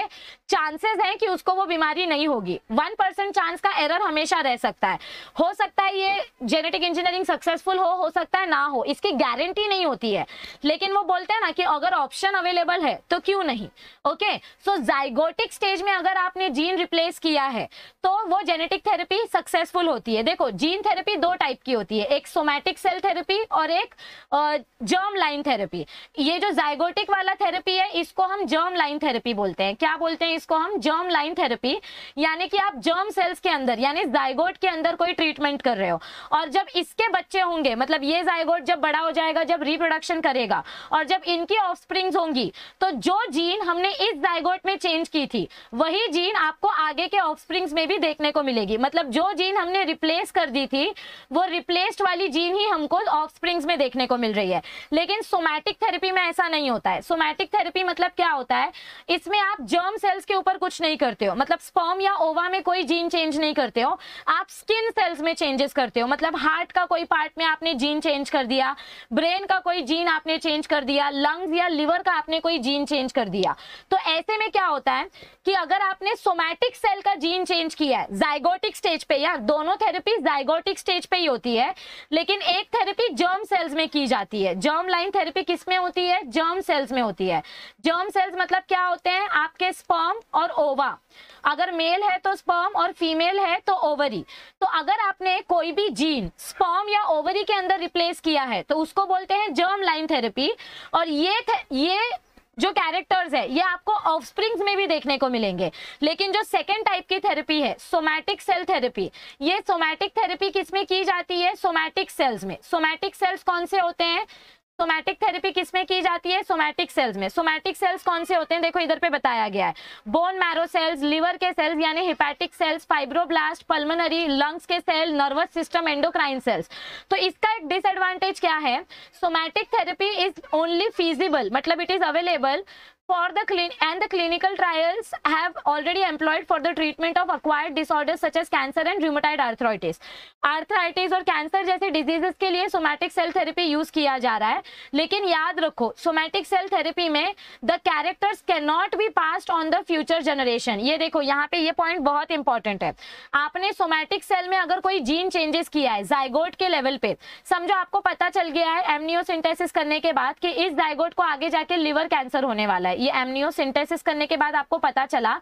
चांसेस हैं कि उसको वो बीमारी नहीं होगी वन परसेंट चांस का एरर हमेशा रह सकता है हो सकता है ये जेनेटिक इंजीनियरिंग सक्सेसफुल हो हो सकता है ना हो इसकी गारंटी नहीं होती है लेकिन वो बोलते हैं ना कि अगर ऑप्शन अवेलेबल है तो क्यों नहीं ओके सो जाइगोटिक स्टेज में अगर आपने जीन रिप्लेस किया है तो वो जेनेटिक थेरेपी सक्सेसफुल होती है देखो जीन थेरेपी दो टाइप की होती है एक सोमैटिक सेल थेरेपी और एक जर्म लाइन थेरेपी ये जो जाइगोटिक वाला थेरेपी है इसको हम जर्म लाइन थेरेपी बोलते हैं क्या बोलते हैं थेरेपी इसको हम जर्म लाइन थेरेपी यानी कि आप जर्म सेल्स के अंदर यानी जायगोट के अंदर कोई ट्रीटमेंट कर रहे हो और जब इसके बच्चे होंगे मतलब ये जायगोट जब बड़ा हो जाएगा जब रिप्रोडक्शन करेगा और जब इनकी ऑफ होंगी तो जो जीन हमने इस जायगोट में चेंज की थी वही जीन आपको आगे के ऑफ में भी देखने को मिलेगी मतलब जो जीन हमने रिप्लेस कर दी थी वो रिप्लेस्ड वाली जीन ही हमको ऑफ में देखने को मिल रही है लेकिन सोमैटिक थेरेपी में ऐसा नहीं होता है सोमैटिक थेरेपी मतलब क्या होता है इसमें आप जर्म सेल्स के ऊपर कुछ नहीं करते हो मतलब स्पॉम या ओवा में कोई जीन चेंज नहीं करते हो आप स्किन सेल्स में चेंजेस करते हो मतलब हार्ट का कोई पार्ट में आपने जीन चेंज कर दिया ब्रेन का कोई जीन आपने चेंज कर दिया लंग्स या लिवर का आपने कोई जीन चेंज कर दिया तो ऐसे में क्या होता है कि अगर आपने सोमैटिक सेल का जीन चेंज किया है जाइगोटिक स्टेज पे यार दोनों थेरेपी जाइगोटिक स्टेज पे ही होती है लेकिन एक थेरेपी जर्म सेल्स में की जाती है जर्म लाइन थेरेपी किस में होती है जर्म सेल्स में होती है जर्म सेल्स मतलब क्या होते हैं आपके स्पॉम स्पर्म और ओवा अगर मेल है तो स्पर्म और फीमेल है तो ओवरी तो अगर आपने कोई भी जीन स्पर्म या ओवरी के अंदर रिप्लेस किया है तो उसको बोलते हैं जर्म लाइन थेरेपी और ये थे, ये जो कैरेक्टर्स है ये आपको ऑफस्प्रिंग्स में भी देखने को मिलेंगे लेकिन जो सेकेंड टाइप की थेरेपी है सोमैटिक सेल थेरेपी ये सोमैटिक थेरेपी किसमें की जाती है सोमैटिक सेल्स में सोमैटिक सेल्स कौन से होते हैं सोमैटिक थेरेपी किसमें की जाती है सोमैटिक सेल्स में सोमैटिक सेल्स कौन से होते हैं देखो इधर पे बताया गया है बोन मैरो सेल्स लिवर के सेल्स यानी hepatic cells fibroblast pulmonary lungs के cell nervous system endocrine cells तो इसका एक डिसएडवांटेज क्या है somatic therapy is only feasible मतलब it is available for the clin and the clinical trials have already employed for the treatment of acquired disorders such as cancer and rheumatoid arthritis arthritis or cancer jaise diseases ke liye somatic cell therapy use kiya ja raha hai lekin yaad rakho somatic cell therapy mein the characters cannot be passed on the future generation ye dekho yahan pe ye point bahut important hai aapne somatic cell mein agar koi gene changes kiya hai zygote ke level pe samjho aapko pata chal gaya hai amniocentesis karne ke baad ki is zygote को आगे जाके liver cancer hone wala hai है ये एमनियोसिंटेसिस करने के बाद आपको पता चला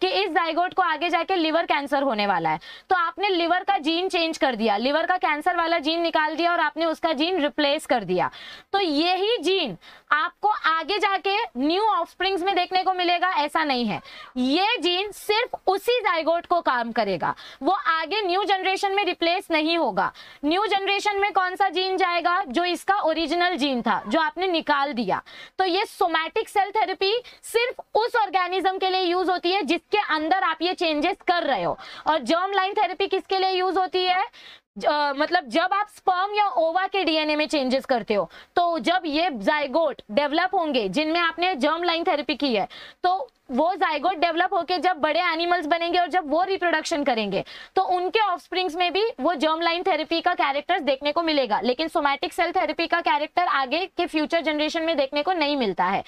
कि इस जाइगोट को आगे जाके लिवर कैंसर होने वाला है तो आपने लिवर का जीन चेंज कर दिया लिवर का कैंसर वाला जीन निकाल दिया और आपने उसका जीन रिप्लेस कर दिया तो यही जीन आपको आगे जाके न्यू ऑफस्प्रिंग्स में देखने को मिलेगा ऐसा नहीं है ये जीन सिर्फ उसी जाइगोट को काम करेगा वो आगे न्यू जनरेशन में रिप्लेस नहीं होगा न्यू जनरेशन में कौन सा जीन जाएगा जो इसका ओरिजिनल जीन था जो आपने निकाल दिया तो ये सोमैटिक सेल थेरेपी थेरेपी सिर्फ उस ऑर्गेनिज्म के लिए यूज होती है जिसके अंदर आप ये चेंजेस कर रहे हो और जर्म लाइन थेरेपी किसके लिए यूज होती है आ, मतलब जब आप स्पर्म या ओवा के डीएनए में चेंजेस करते हो तो जब ये जायगोट डेवलप होंगे जिनमें आपने जर्म लाइन थेरेपी की है तो वो जायगोट डेवलप होके जब बड़े एनिमल्स बनेंगे और जब वो रिप्रोडक्शन करेंगे तो उनके ऑफस्प्रिंग्स में भी वो जर्म लाइन थेरेपी का कैरेक्टर देखने को मिलेगा लेकिन सोमैटिक सेल थेरेपी का कैरेक्टर आगे के फ्यूचर जनरेशन में देखने को नहीं मिलता है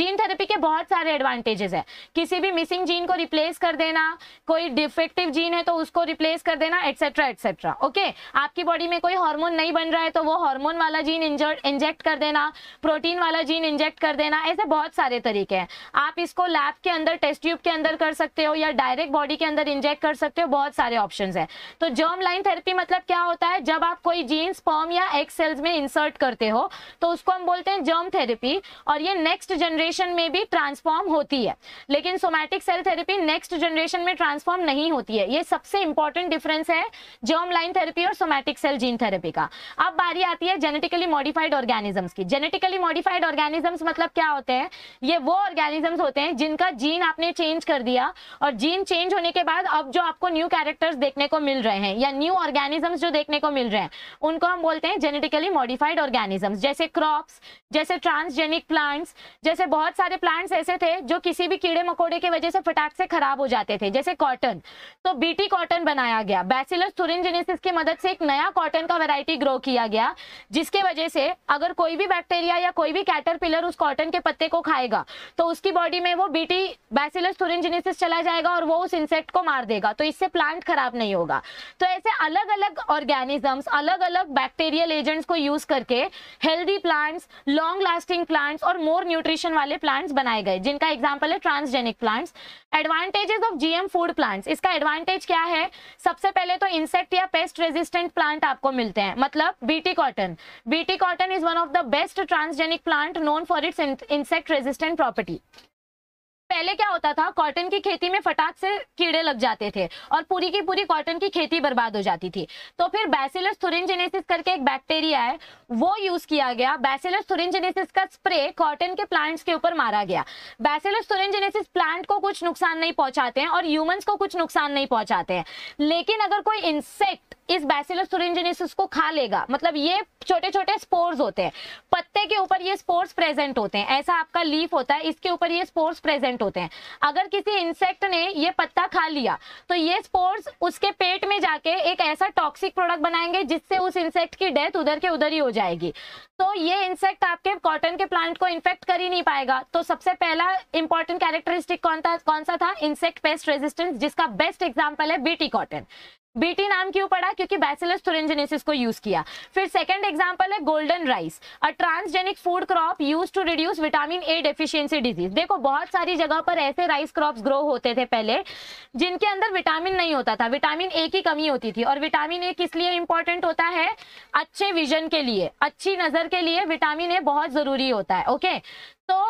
जीन थेरेपी के बहुत सारे एडवांटेजेस है किसी भी मिसिंग जीन को रिप्लेस कर देना कोई डिफेक्टिव जीन है तो उसको रिप्लेस कर देना एटसेट्रा एटसेट्रा ओके आपकी बॉडी में कोई हार्मोन नहीं बन रहा है तो वो हॉर्मोन वाला जीन इंजेक्ट कर देना प्रोटीन वाला जीन इंजेक्ट कर देना ऐसे बहुत सारे तरीके हैं आप इसको लैब के अंदर टेस्ट ट्यूब के अंदर कर सकते हो या डायरेक्ट बॉडी के अंदर इंजेक्ट कर सकते हो बहुत सारे ऑप्शन है तो जर्म लाइन थेरेपी मतलब क्या होता है जब आप कोई जीन्स फॉर्म या एक्स सेल्स में इंसर्ट करते हो तो उसको हम बोलते हैं जर्म थेरेपी और ये नेक्स्ट जनरेशन में भी ट्रांसफॉर्म होती है लेकिन somatic cell therapy next generation में ट्रांसफॉर्म नहीं होती है ये सबसे इंपॉर्टेंट डिफरेंस है जर्म लाइन थेरेपी और सोमैटिक सेल जीन थेरेपी का अब बारी आती है जेनेटिकली मॉडिफाइड ऑर्गेनिजम्स की जेनेटिकली मॉडिफाइड ऑर्गेनिजम्स मतलब क्या होते हैं ये वो ऑर्गेनिजम्स होते हैं जिनका जीन आपने चेंज कर दिया और जीन चेंज होने के बाद अब जो आपको न्यू कैरेक्टर्स देखने को मिल रहे हैं या न्यू ऑर्गेनिजम्स जो देखने को मिल रहे हैं उनको हम बोलते हैं जेनेटिकली मॉडिफाइड ऑर्गेनिजम्स जैसे क्रॉप्स जैसे ट्रांसजेनिक प्लांट्स जैसे बहुत सारे प्लांट्स ऐसे थे जो किसी भी कीड़े मकोड़े की वजह से फटाक से खराब हो जाते थे जैसे कॉटन तो बीटी कॉटन बनाया गया बैसिलस थुरजेनेसिस की मदद से एक नया कॉटन का वेराइटी ग्रो किया गया जिसके वजह से अगर कोई भी बैक्टीरिया या कोई भी कैटरपिलर उस कॉटन के पत्ते को खाएगा तो उसकी बॉडी में वो बीटी एंटी बैसिलस थुरिनजिनेसिस चला जाएगा और वो उस इंसेक्ट को मार देगा तो इससे प्लांट खराब नहीं होगा तो ऐसे अलग अलग ऑर्गेनिजम्स अलग अलग बैक्टीरियल एजेंट्स को यूज करके healthy plants long lasting plants और मोर न्यूट्रिशन वाले प्लांट्स बनाए गए जिनका एग्जाम्पल है transgenic plants advantages of GM food plants इसका एडवांटेज क्या है सबसे पहले तो इंसेक्ट या पेस्ट रेजिस्टेंट प्लांट आपको मिलते हैं मतलब Bt cotton Bt cotton is one of the best transgenic plant known for its insect resistant property पहले क्या होता था कॉटन की खेती में फटाक से कीड़े लग जाते थे और पूरी की पूरी कॉटन की खेती बर्बाद हो जाती थी तो फिर बैसिलस थुरिनजेनेसिस करके एक बैक्टीरिया है वो यूज किया गया बैसिलस थुरिनजेनेसिस का स्प्रे कॉटन के प्लांट्स के ऊपर मारा गया बैसिलस थुरिनजेनेसिस प्लांट को कुछ नुकसान नहीं पहुंचाते हैं और ह्यूमंस को कुछ नुकसान नहीं पहुंचाते हैं लेकिन अगर कोई इंसेक्ट इस बैसिलस थुरिंजिनेसिस को खा लेगा मतलब ये छोटे छोटे स्पोर्स होते हैं पत्ते के ऊपर ये स्पोर्स प्रेजेंट होते हैं ऐसा आपका लीफ होता है इसके ऊपर ये स्पोर्स प्रेजेंट होते हैं अगर किसी इंसेक्ट ने ये पत्ता खा लिया तो ये स्पोर्स उसके पेट में जाके एक ऐसा टॉक्सिक प्रोडक्ट बनाएंगे जिससे उस इंसेक्ट की डेथ उधर के उधर ही हो जाएगी तो ये इंसेक्ट आपके कॉटन के प्लांट को इन्फेक्ट कर ही नहीं पाएगा तो सबसे पहला इंपॉर्टेंट कैरेक्टरिस्टिक कौन था कौन सा था इंसेक्ट पेस्ट रेजिस्टेंस जिसका बेस्ट एग्जाम्पल है बीटी कॉटन बीटी नाम क्यों पड़ा क्योंकि बैसिलस थोरेंजेनेसिस को यूज किया फिर सेकंड एग्जांपल है golden rice a transgenic food crop use to reduce vitamin A deficiency disease देखो बहुत सारी जगह पर ऐसे राइस क्रॉप्स ग्रो होते थे पहले जिनके अंदर विटामिन नहीं होता था विटामिन ए की कमी होती थी और विटामिन ए किस लिए इंपॉर्टेंट होता है अच्छे विजन के लिए अच्छी नजर के लिए विटामिन ए बहुत जरूरी होता है ओके तो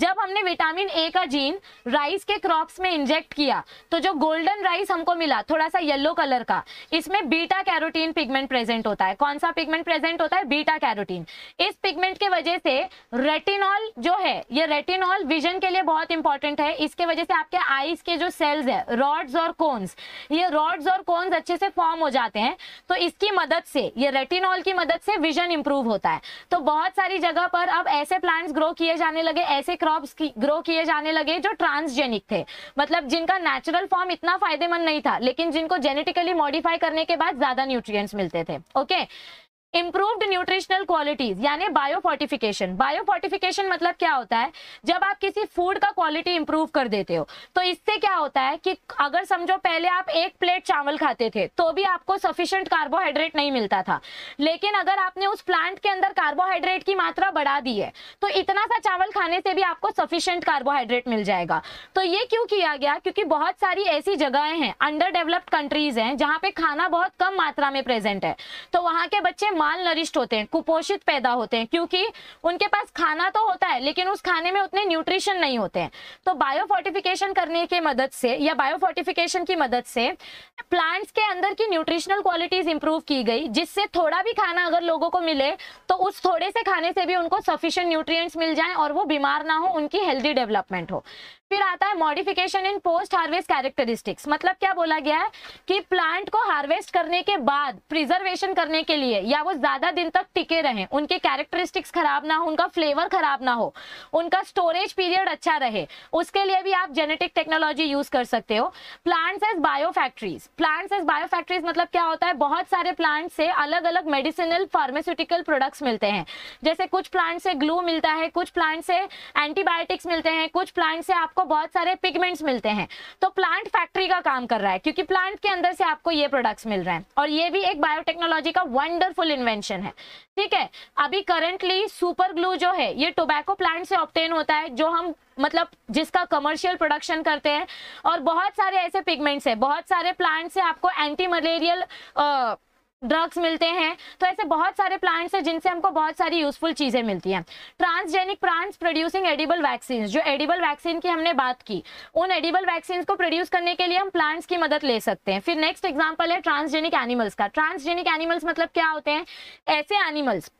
जब हमने विटामिन ए का जीन राइस के क्रॉप्स में इंजेक्ट किया तो जो गोल्डन राइस हमको मिला थोड़ा सा येलो कलर का इसमें बीटा कैरोटीन पिगमेंट प्रेजेंट होता है कौन सा पिगमेंट प्रेजेंट होता है बीटा कैरोटीन इस पिगमेंट के वजह से रेटिनॉल जो है ये रेटिनॉल विजन के लिए बहुत इंपॉर्टेंट है इसके वजह से आपके आईज के जो सेल्स है रॉड्स और कोन्स ये रॉड्स और कोन्स अच्छे से फॉर्म हो जाते हैं तो इसकी मदद से ये रेटिनॉल की मदद से विजन इंप्रूव होता है तो बहुत सारी जगह पर अब ऐसे प्लांट्स ग्रो किए जाने लगे ऐसे क्रॉप ग्रो किए जाने लगे जो ट्रांसजेनिक थे मतलब जिनका नेचुरल फॉर्म इतना फायदेमंद नहीं था लेकिन जिनको जेनेटिकली मॉडिफाई करने के बाद ज्यादा न्यूट्रिएंट्स मिलते थे ओके इंप्रूव्ड न्यूट्रिशनल क्वालिटीज यानी बायोफोर्टिफिकेशन बायोफोर्टिफिकेशन मतलब क्या होता है जब आप किसी फूड का क्वालिटी इंप्रूव कर देते हो तो इससे क्या होता है कि अगर समझो पहले आप एक प्लेट चावल खाते थे तो भी आपको सफिशियंट कार्बोहाइड्रेट नहीं मिलता था लेकिन अगर आपने उस प्लांट के अंदर कार्बोहाइड्रेट की मात्रा बढ़ा दी है तो इतना सा चावल खाने से भी आपको सफिशियंट कार्बोहाइड्रेट मिल जाएगा तो ये क्यों किया गया क्योंकि बहुत सारी ऐसी जगहें हैं अंडर डेवलप्ड कंट्रीज हैं जहाँ पे खाना बहुत कम मात्रा में प्रेजेंट है तो वहाँ के बच्चे माल नरिश्ड होते हैं कुपोषित पैदा होते हैं क्योंकि उनके पास खाना तो होता है लेकिन उस खाने में उतने न्यूट्रिशन नहीं होते हैं तो बायोफोर्टिफिकेशन करने की मदद से या बायोफोर्टिफिकेशन की मदद से प्लांट्स के अंदर की न्यूट्रिशनल क्वालिटीज इंप्रूव की गई जिससे थोड़ा भी खाना अगर लोगों को मिले तो उस थोड़े से खाने से भी उनको सफिशियंट न्यूट्रिय मिल जाए और वो बीमार ना हो उनकी हेल्दी डेवलपमेंट हो फिर आता है modification in post harvest characteristics मतलब क्या बोला गया है कि प्लांट को हार्वेस्ट करने के बाद प्रिजर्वेशन करने के लिए या वो ज्यादा दिन तक टिके रहें उनके कैरेक्टरिस्टिक्स खराब ना हो उनका फ्लेवर खराब ना हो उनका स्टोरेज पीरियड अच्छा रहे उसके लिए भी आप जेनेटिक टेक्नोलॉजी यूज कर सकते हो plants as bio factories plants as bio factories मतलब क्या होता है बहुत सारे प्लांट से अलग अलग मेडिसिनल फार्मास्यूटिकल प्रोडक्ट्स मिलते हैं जैसे कुछ प्लांट से ग्लू मिलता है कुछ प्लांट से एंटीबायोटिक्स मिलते हैं कुछ प्लांट से आपको बहुत सारे पिगमेंट्स मिलते हैं तो प्लांट फैक्ट्री का काम कर रहा है क्योंकि प्लांट के अंदर से आपको ये प्रोडक्ट्स मिल रहे हैं और ये भी एक बायोटेक्नोलॉजी का वंडरफुल इन्वेंशन है ठीक है अभी करंटली सुपर ग्लू जो है ये टोबैको प्लांट से ऑप्टेन होता है जो हम मतलब जिसका कमर्शियल प्रोडक्शन करते हैं और बहुत सारे ऐसे पिगमेंट्स है बहुत सारे प्लांट से आपको एंटी मलेरियल ड्रग्स मिलते हैं तो ऐसे बहुत सारे प्लांट्स हैं जिनसे हमको बहुत सारी यूजफुल चीज़ें मिलती हैं transgenic plants producing edible vaccine जो एडिबल वैक्सीन की हमने बात की उन एडिबल वैक्सीन को प्रोड्यूस करने के लिए हम प्लांट्स की मदद ले सकते हैं फिर नेक्स्ट एग्जाम्पल है ट्रांसजेनिक एनिमल्स का ट्रांसजेनिक एनिमल्स मतलब क्या होते हैं ऐसे एनिमल्स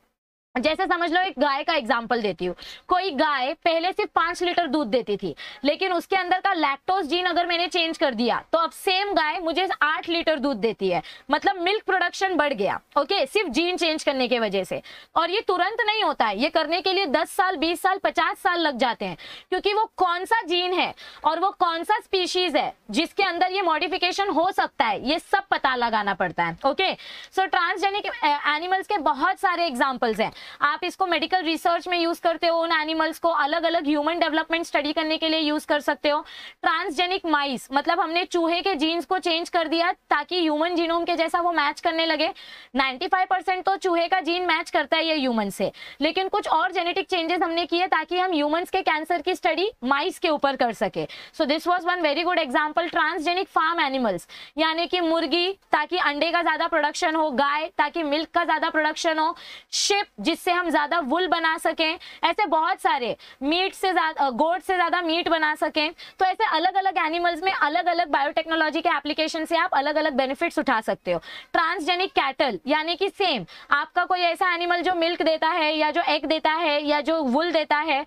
जैसे समझ लो एक गाय का एग्जाम्पल देती हूँ कोई गाय पहले सिर्फ पांच लीटर दूध देती थी लेकिन उसके अंदर का लैक्टोज जीन अगर मैंने चेंज कर दिया तो अब सेम गाय मुझे आठ लीटर दूध देती है मतलब मिल्क प्रोडक्शन बढ़ गया ओके सिर्फ जीन चेंज करने की वजह से और ये तुरंत नहीं होता है ये करने के लिए दस साल बीस साल पचास साल लग जाते हैं क्योंकि वो कौन सा जीन है और वो कौन सा स्पीशीज है जिसके अंदर ये मॉडिफिकेशन हो सकता है ये सब पता लगाना पड़ता है ओके सो ट्रांसजेनिक एनिमल्स के बहुत सारे एग्जाम्पल्स हैं आप इसको मेडिकल रिसर्च में यूज करते हो उन एनिमल्स को अलग अलग ह्यूमन डेवलपमेंट स्टडी करने के लिए यूज कर सकते हो ट्रांसजेनिक माइस मतलब हमने चूहे के जीन्स को चेंज कर दिया ताकि ह्यूमन जीनोम के जैसा वो मैच करने लगे 95 तो चूहे का जीन मैच करता है ये ह्यूमन से लेकिन कुछ और जेनेटिक चेंजेस हमने किए ताकि हम ह्यूमन्स के कैंसर की स्टडी माइस के ऊपर कर सके so this was one very good example transgenic farm animals यानी कि मुर्गी ताकि अंडे का ज्यादा प्रोडक्शन हो गाय ताकि मिल्क का ज्यादा प्रोडक्शन हो शिप जिस जिससे हम ज़्यादा वुल बना सकें ऐसे बहुत सारे मीट से ज़्यादा गोट से ज़्यादा मीट बना सकें तो ऐसे अलग अलग एनिमल्स में अलग अलग बायोटेक्नोलॉजी के एप्लीकेशन से आप अलग अलग बेनिफिट्स उठा सकते हो ट्रांसजेनिक कैटल यानी कि सेम आपका कोई ऐसा एनिमल जो मिल्क देता है या जो एग देता है या जो वुल देता है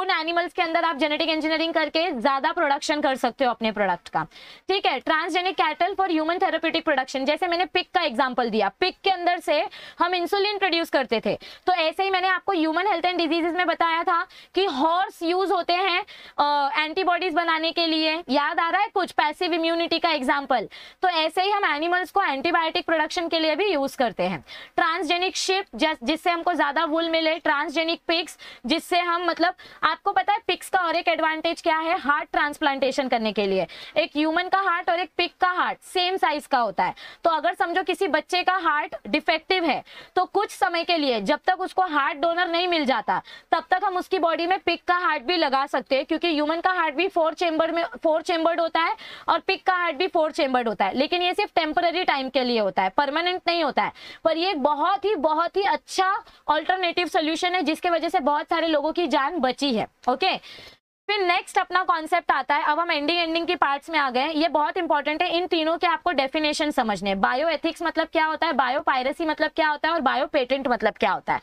उन एनिमल्स के अंदर आप जेनेटिक इंजीनियरिंग करके ज़्यादा प्रोडक्शन कर सकते हो अपने प्रोडक्ट का ठीक है transgenic cattle for human therapeutic production जैसे मैंने पिक का एग्जाम्पल दिया पिक के अंदर से हम इंसुलिन प्रोड्यूस करते थे थे तो ऐसे ही मैंने आपको ह्यूमन हेल्थ एंड डिजीजेस में बताया था कि हॉर्स यूज होते हैं एंटीबॉडीज बनाने के लिए याद आ रहा है कुछ पैसिव इम्यूनिटी का एग्जाम्पल तो ऐसे ही हम एनिमल्स को एंटीबायोटिक प्रोडक्शन के लिए भी यूज करते हैं ट्रांसजेनिक शिप जिससे हमको ज्यादा वुल मिले ट्रांसजेनिक पिक्स जिससे हम मतलब आपको पता है पिक्स का और एक एडवांटेज क्या है हार्ट ट्रांसप्लांटेशन करने के लिए एक ह्यूमन का हार्ट और एक पिक का हार्ट सेम साइज का होता है तो अगर समझो किसी बच्चे का हार्ट डिफेक्टिव है तो कुछ समय के लिए है जब तक उसको हार्ट डोनर नहीं मिल जाता तब तक हम उसकी बॉडी में पिक का हार्ट भी लगा सकते हैं क्योंकि ह्यूमन का हार्ट भी फोर चेंबर में फोर चेंबर्ड होता है और पिक का हार्ट भी फोर चेंबर्ड होता है लेकिन ये सिर्फ टेम्पररी टाइम के लिए होता है परमानेंट नहीं होता है पर ये बहुत ही बहुत ही अच्छा ऑल्टरनेटिव सोल्यूशन है जिसके वजह से बहुत सारे लोगों की जान बची है ओके फिर नेक्स्ट अपना कॉन्सेप्ट आता है अब हम एंडिंग एंडिंग के पार्ट्स में आ गए ये बहुत इंपॉर्टेंट है इन तीनों के आपको डेफिनेशन समझने बायो एथिक्स मतलब क्या होता है बायो पायरेसी मतलब क्या होता है और बायो पेटेंट मतलब क्या होता है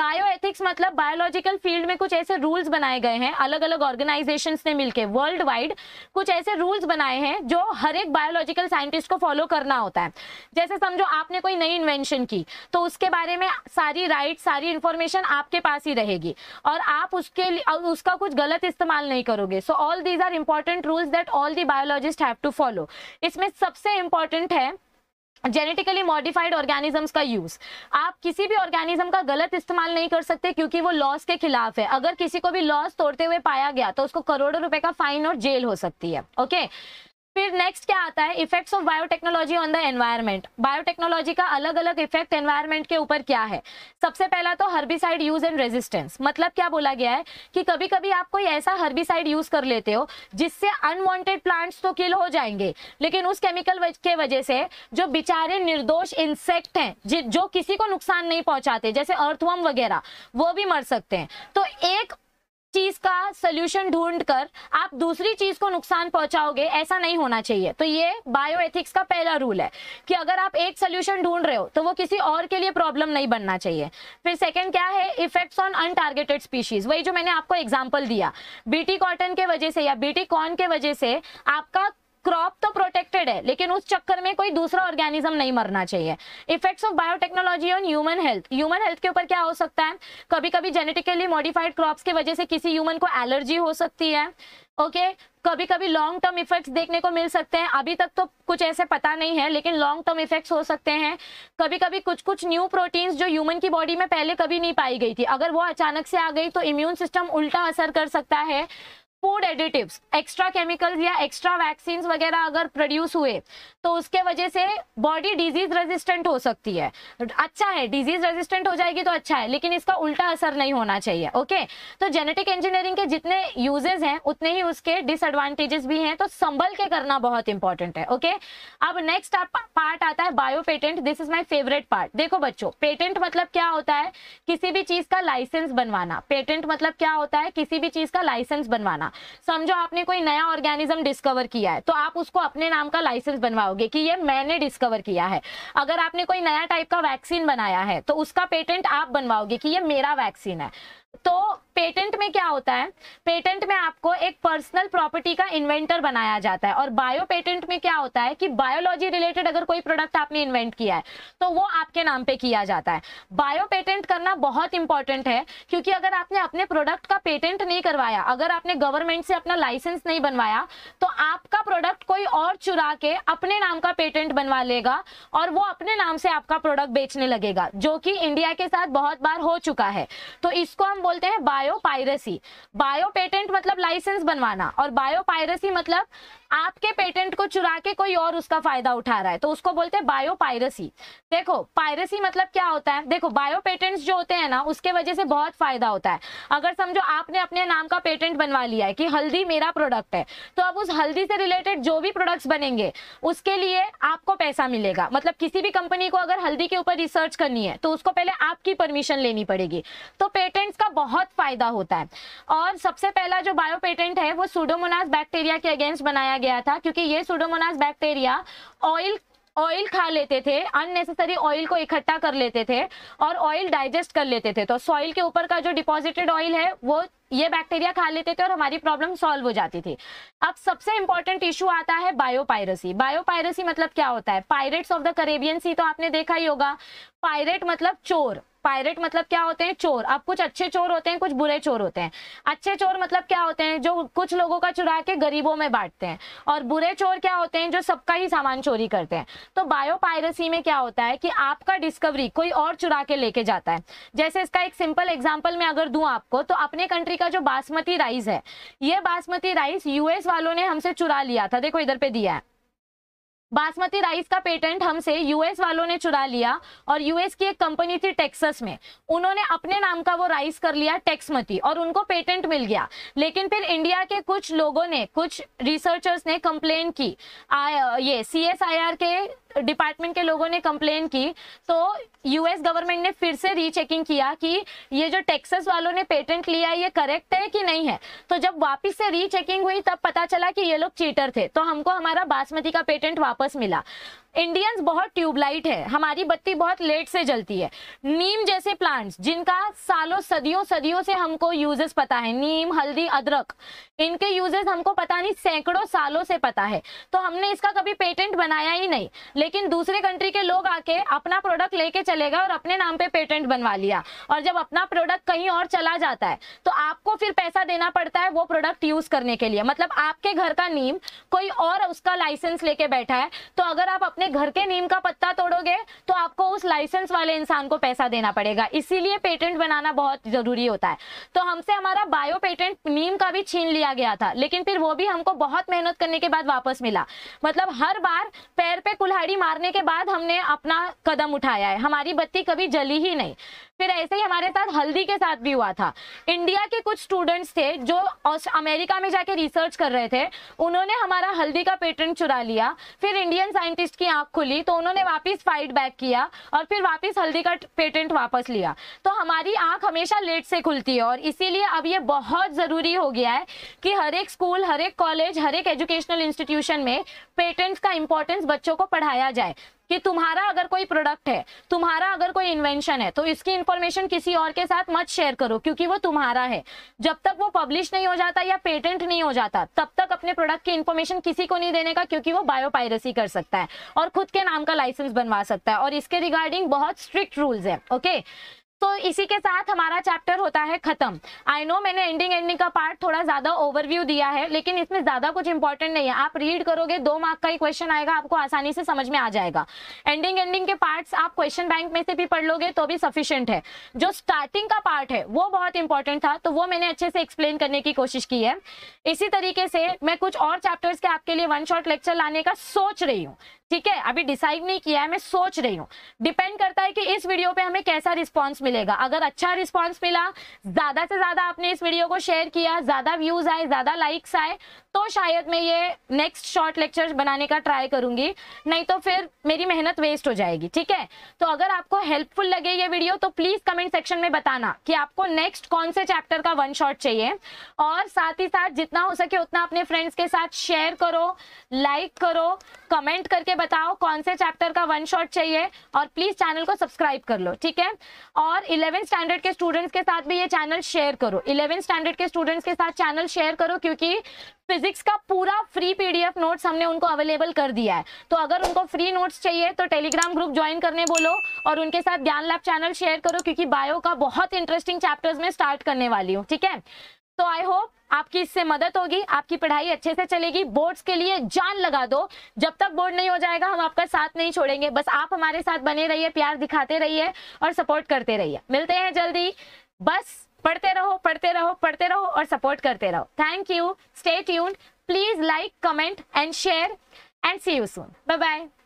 बायो एथिक्स मतलब बायोलॉजिकल फील्ड में कुछ ऐसे रूल्स बनाए गए हैं अलग अलग ऑर्गेनाइजेशन ने मिलकर वर्ल्ड वाइड कुछ ऐसे रूल्स बनाए हैं जो हर एक बायोलॉजिकल साइंटिस्ट को फॉलो करना होता है जैसे समझो आपने कोई नई इन्वेंशन की तो उसके बारे में सारी राइट सारी इंफॉर्मेशन आपके पास ही रहेगी और आप उसके उसका कुछ गलत इस्तेमाल इस्तेमाल नहीं करोगे so all these are important rules that all the biologist have to follow इसमें सबसे इंपॉर्टेंट है जेनेटिकली मॉडिफाइड ऑर्गेनिजम्स का यूज आप किसी भी ऑर्गेनिज्म का गलत इस्तेमाल नहीं कर सकते क्योंकि वो लॉस के खिलाफ है अगर किसी को भी लॉस तोड़ते हुए पाया गया तो उसको करोड़ों रुपए का फाइन और जेल हो सकती है ओके okay? फिर नेक्स्ट क्या आता है effects of biotechnology on the environment biotechnology का अलग अलग इफेक्ट एनवायरमेंट के ऊपर क्या है सबसे पहला तो हर्बिसाइड यूज एंड रेजिस्टेंस मतलब क्या बोला गया है कि कभी कभी आप कोई ऐसा हर्बिसाइड यूज कर लेते हो जिससे अनवांटेड प्लांट्स तो किल हो जाएंगे लेकिन उस केमिकल के वजह से जो बेचारे निर्दोष इंसेक्ट हैं जो किसी को नुकसान नहीं पहुंचाते जैसे अर्थवम वगैरह वो भी मर सकते हैं तो एक उसका सोल्यूशन ढूंढ कर आप दूसरी चीज को नुकसान पहुंचाओगे ऐसा नहीं होना चाहिए तो ये बायोएथिक्स का पहला रूल है कि अगर आप एक सोल्यूशन ढूंढ रहे हो तो वो किसी और के लिए प्रॉब्लम नहीं बनना चाहिए फिर सेकेंड क्या है इफेक्ट्स ऑन अनटारगेटेड स्पीशीज वही जो मैंने आपको एग्जाम्पल दिया बीटी कॉटन के वजह से या बीटी कॉर्न के वजह से आपका क्रॉप तो प्रोटेक्टेड है लेकिन उस चक्कर में कोई दूसरा ऑर्गेनिज्म नहीं मरना चाहिए effects of biotechnology on human health human health के ऊपर क्या हो सकता है कभी कभी जेनेटिकली मॉडिफाइड क्रॉप्स की वजह से किसी ह्यूमन को एलर्जी हो सकती है ओके okay, कभी कभी लॉन्ग टर्म इफेक्ट्स देखने को मिल सकते हैं अभी तक तो कुछ ऐसे पता नहीं है लेकिन लॉन्ग टर्म इफेक्ट्स हो सकते हैं कभी कभी कुछ कुछ न्यू प्रोटीन्स जो ह्यूमन की बॉडी में पहले कभी नहीं पाई गई थी अगर वो अचानक से आ गई तो इम्यून सिस्टम उल्टा असर कर सकता है फूड एडिटिव्स एक्स्ट्रा केमिकल्स या एक्स्ट्रा वैक्सीन वगैरह अगर प्रोड्यूस हुए तो उसके वजह से बॉडी डिजीज रेजिस्टेंट हो सकती है अच्छा है डिजीज रेजिस्टेंट हो जाएगी तो अच्छा है लेकिन इसका उल्टा असर नहीं होना चाहिए ओके तो जेनेटिक इंजीनियरिंग के जितने यूजेस हैं उतने ही उसके डिसएडवांटेजेस भी हैं तो संभल के करना बहुत इंपॉर्टेंट है ओके अब नेक्स्ट पार्ट आता है bio patent this is my favourite part देखो बच्चों पेटेंट मतलब क्या होता है किसी भी चीज का लाइसेंस बनवाना पेटेंट मतलब क्या होता है किसी भी चीज का लाइसेंस बनवाना समझो आपने कोई नया ऑर्गेनिज्म डिस्कवर किया है तो आप उसको अपने नाम का लाइसेंस बनवाओगे कि ये मैंने डिस्कवर किया है अगर आपने कोई नया टाइप का वैक्सीन बनाया है तो उसका पेटेंट आप बनवाओगे कि ये मेरा वैक्सीन है तो पेटेंट में क्या होता है पेटेंट में आपको एक पर्सनल प्रॉपर्टी का इन्वेंटर बनाया जाता है और बायो पेटेंट में क्या होता है कि बायोलॉजी रिलेटेड अगर कोई प्रोडक्ट आपने इन्वेंट किया है तो वो आपके नाम पे किया जाता है बायो पेटेंट करना बहुत इंपॉर्टेंट है क्योंकि अगर आपने अपने प्रोडक्ट का पेटेंट नहीं करवाया अगर आपने गवर्नमेंट से अपना लाइसेंस नहीं बनवाया तो आपका प्रोडक्ट और चुरा के अपने नाम का पेटेंट बनवा लेगा और वो अपने नाम से आपका प्रोडक्ट बेचने लगेगा जो कि इंडिया के साथ बहुत बार हो चुका है तो इसको हम बोलते हैं बायो पायरेसी बायो पेटेंट मतलब लाइसेंस बनवाना और बायो पायरेसी मतलब आपके पेटेंट को चुरा के कोई और उसका फायदा उठा रहा है तो उसको बोलते हैं बायो पायरेसी देखो पायरेसी मतलब क्या होता है देखो बायो पेटेंट्स जो होते हैं ना उसके वजह से बहुत फायदा होता है अगर समझो आपने अपने नाम का पेटेंट बनवा लिया है कि हल्दी मेरा प्रोडक्ट है तो अब उस हल्दी से रिलेटेड जो भी प्रोडक्ट्स बनेंगे उसके लिए आपको पैसा मिलेगा मतलब किसी भी कंपनी को अगर हल्दी के ऊपर रिसर्च करनी है तो उसको पहले आपकी परमिशन लेनी पड़ेगी तो पेटेंट्स का बहुत फायदा होता है और सबसे पहला जो बायो पेटेंट है वो सुडोमोनास बैक्टीरिया के अगेंस्ट बनाया गया था क्योंकि ये सुडोमोनास बैक्टीरिया ऑयल ऑयल खा लेते थे अननेसेसरी ऑयल को इकट्ठा कर लेते थे और ऑयल डाइजेस्ट कर लेते थे तो सॉइल के ऊपर का जो डिपॉजिटेड ऑयल है वो ये बैक्टीरिया खा लेते थे और हमारी प्रॉब्लम सॉल्व हो जाती थी अब सबसे इंपॉर्टेंट इशू आता है बायोपायरेसी बायोपायरेसी मतलब क्या होता है pirates of the Caribbean sea तो आपने देखा ही होगा पायरेट मतलब चोर पायरेट मतलब क्या होते हैं चोर अब कुछ अच्छे चोर होते हैं कुछ बुरे चोर होते हैं अच्छे चोर मतलब क्या होते हैं जो कुछ लोगों का चुरा के गरीबों में बांटते हैं और बुरे चोर क्या होते हैं जो सबका ही सामान चोरी करते हैं तो बायो पायरेसी में क्या होता है कि आपका डिस्कवरी कोई और चुरा के लेके जाता है जैसे इसका एक सिंपल एग्जाम्पल मैं अगर दूं आपको तो अपने कंट्री का जो बासमती राइस है ये बासमती राइस यूएस वालों ने हमसे चुरा लिया था देखो इधर पे दिया है बासमती राइस का पेटेंट हमसे यूएस वालों ने चुरा लिया और यूएस की एक कंपनी थी टेक्सस में उन्होंने अपने नाम का वो राइस कर लिया टेक्समती और उनको पेटेंट मिल गया लेकिन फिर इंडिया के कुछ लोगों ने कुछ रिसर्चर्स ने कंप्लेन की आ, ये सीएसआईआर के डिपार्टमेंट के लोगों ने कंप्लेन की तो यूएस गवर्नमेंट ने फिर से रीचेकिंग किया कि ये जो टेक्सस वालों ने पेटेंट लिया ये करेक्ट है कि नहीं है तो जब वापस से रीचेकिंग हुई तब पता चला कि ये लोग चीटर थे तो हमको हमारा बासमती का पेटेंट वापस मिला इंडियंस बहुत ट्यूबलाइट है हमारी बत्ती बहुत लेट से जलती है नीम जैसे प्लांट्स जिनका सालों सदियों सदियों से हमको यूजेस पता है नीम हल्दी अदरक इनके यूजेस हमको पता नहीं सैकड़ों सालों से पता है तो हमने इसका कभी पेटेंट बनाया ही नहीं लेकिन दूसरे कंट्री के लोग आके अपना प्रोडक्ट लेके चले गए और अपने नाम पे पेटेंट बनवा लिया और जब अपना प्रोडक्ट कहीं और चला जाता है तो आपको फिर पैसा देना पड़ता है वो प्रोडक्ट यूज करने के लिए मतलब आपके घर का नीम कोई और उसका लाइसेंस लेके बैठा है तो अगर आप अपने अपने घर के नीम का पत्ता तोड़ोगे तो आपको उस लाइसेंस वाले इंसान को पैसा देना पड़ेगा इसीलिए पेटेंट बनाना बहुत जरूरी होता है तो हमसे हमारा बायो पेटेंट नीम का भी छीन लिया गया था लेकिन फिर वो भी हमको बहुत मेहनत करने के बाद वापस मिला मतलब हर बार पैर पे कुल्हाड़ी मारने के बाद हमने अपना कदम उठाया है हमारी बत्ती कभी जली ही नहीं फिर ऐसे ही हमारे साथ हल्दी के साथ भी हुआ था इंडिया के कुछ स्टूडेंट्स थे जो अमेरिका में जाके रिसर्च कर रहे थे उन्होंने हमारा हल्दी का पेटेंट चुरा लिया फिर इंडियन साइंटिस्ट की आंख खुली तो उन्होंने वापिस फाइट बैक किया और फिर वापिस हल्दी का पेटेंट वापस लिया तो हमारी आंख हमेशा लेट से खुलती है और इसीलिए अब ये बहुत ज़रूरी हो गया है कि हर एक स्कूल हर एक कॉलेज हर एक एजुकेशनल इंस्टीट्यूशन में पेटेंट्स का इंपॉर्टेंस बच्चों को पढ़ाया जाए कि तुम्हारा अगर कोई प्रोडक्ट है तुम्हारा अगर कोई इन्वेंशन है तो इसकी इन्फॉर्मेशन किसी और के साथ मत शेयर करो क्योंकि वो तुम्हारा है जब तक वो पब्लिश नहीं हो जाता या पेटेंट नहीं हो जाता तब तक अपने प्रोडक्ट की इंफॉर्मेशन किसी को नहीं देने का क्योंकि वो बायोपायरेसी कर सकता है और खुद के नाम का लाइसेंस बनवा सकता है और इसके रिगार्डिंग बहुत स्ट्रिक्ट रूल्स है ओके तो इसी के साथ हमारा चैप्टर होता है खत्म आई नो मैंने एंडिंग एंडिंग का पार्ट थोड़ा ज्यादा ओवरव्यू दिया है लेकिन इसमें ज्यादा कुछ इंपॉर्टेंट नहीं है आप रीड करोगे दो मार्क का ही क्वेश्चन आएगा आपको आसानी से समझ में आ जाएगा एंडिंग एंडिंग के पार्ट आप क्वेश्चन बैंक में से भी पढ़ लोगे तो भी सफिशियंट है जो स्टार्टिंग का पार्ट है वो बहुत इंपॉर्टेंट था तो वो मैंने अच्छे से एक्सप्लेन करने की कोशिश की है इसी तरीके से मैं कुछ और चैप्टर्स के आपके लिए वन शॉर्ट लेक्चर लाने का सोच रही हूँ ठीक है अभी डिसाइड नहीं किया है मैं सोच रही हूँ डिपेंड करता है कि इस वीडियो पे हमें कैसा रिस्पांस मिलेगा अगर अच्छा रिस्पांस मिला ज्यादा से ज्यादा आपने इस वीडियो को शेयर किया ज्यादा व्यूज आए ज्यादा लाइक्स आए तो शायद मैं ये नेक्स्ट शॉर्ट लेक्चर बनाने का ट्राई करूंगी नहीं तो फिर मेरी मेहनत वेस्ट हो जाएगी ठीक है तो अगर आपको हेल्पफुल लगे ये वीडियो तो प्लीज कमेंट सेक्शन में बताना कि आपको नेक्स्ट कौन से चैप्टर का वन शॉट चाहिए और साथ ही साथ जितना हो सके उतना अपने फ्रेंड्स के साथ शेयर करो लाइक करो कमेंट करके बताओ कौन से चैप्टर का वन शॉट चाहिए और प्लीज चैनल को सब्सक्राइब कर लो ठीक है और इलेवेंथ स्टैंडर्ड के स्टूडेंट्स के साथ भी ये चैनल शेयर करो इलेवेंथ स्टैंडर्ड के स्टूडेंट्स के साथ चैनल शेयर करो क्योंकि फिजिक्स का पूरा फ्री पीडीएफ नोट्स हमने उनको अवेलेबल कर दिया है तो अगर उनको फ्री नोट्स चाहिए तो टेलीग्राम ग्रुप ज्वाइन करने बोलो और उनके साथ ज्ञान लैब चैनल शेयर करो क्योंकि बायो का बहुत इंटरेस्टिंग चैप्टर्स में स्टार्ट करने वाली हूँ ठीक है तो आई होप आपकी इससे मदद होगी आपकी पढ़ाई अच्छे से चलेगी बोर्ड्स के लिए जान लगा दो जब तक बोर्ड नहीं हो जाएगा हम आपका साथ नहीं छोड़ेंगे बस आप हमारे साथ बने रहिए प्यार दिखाते रहिए और सपोर्ट करते रहिए मिलते हैं जल्दी बस पढ़ते रहो पढ़ते रहो पढ़ते रहो और सपोर्ट करते रहो thank you stay tuned please like comment and share and see you soon bye bye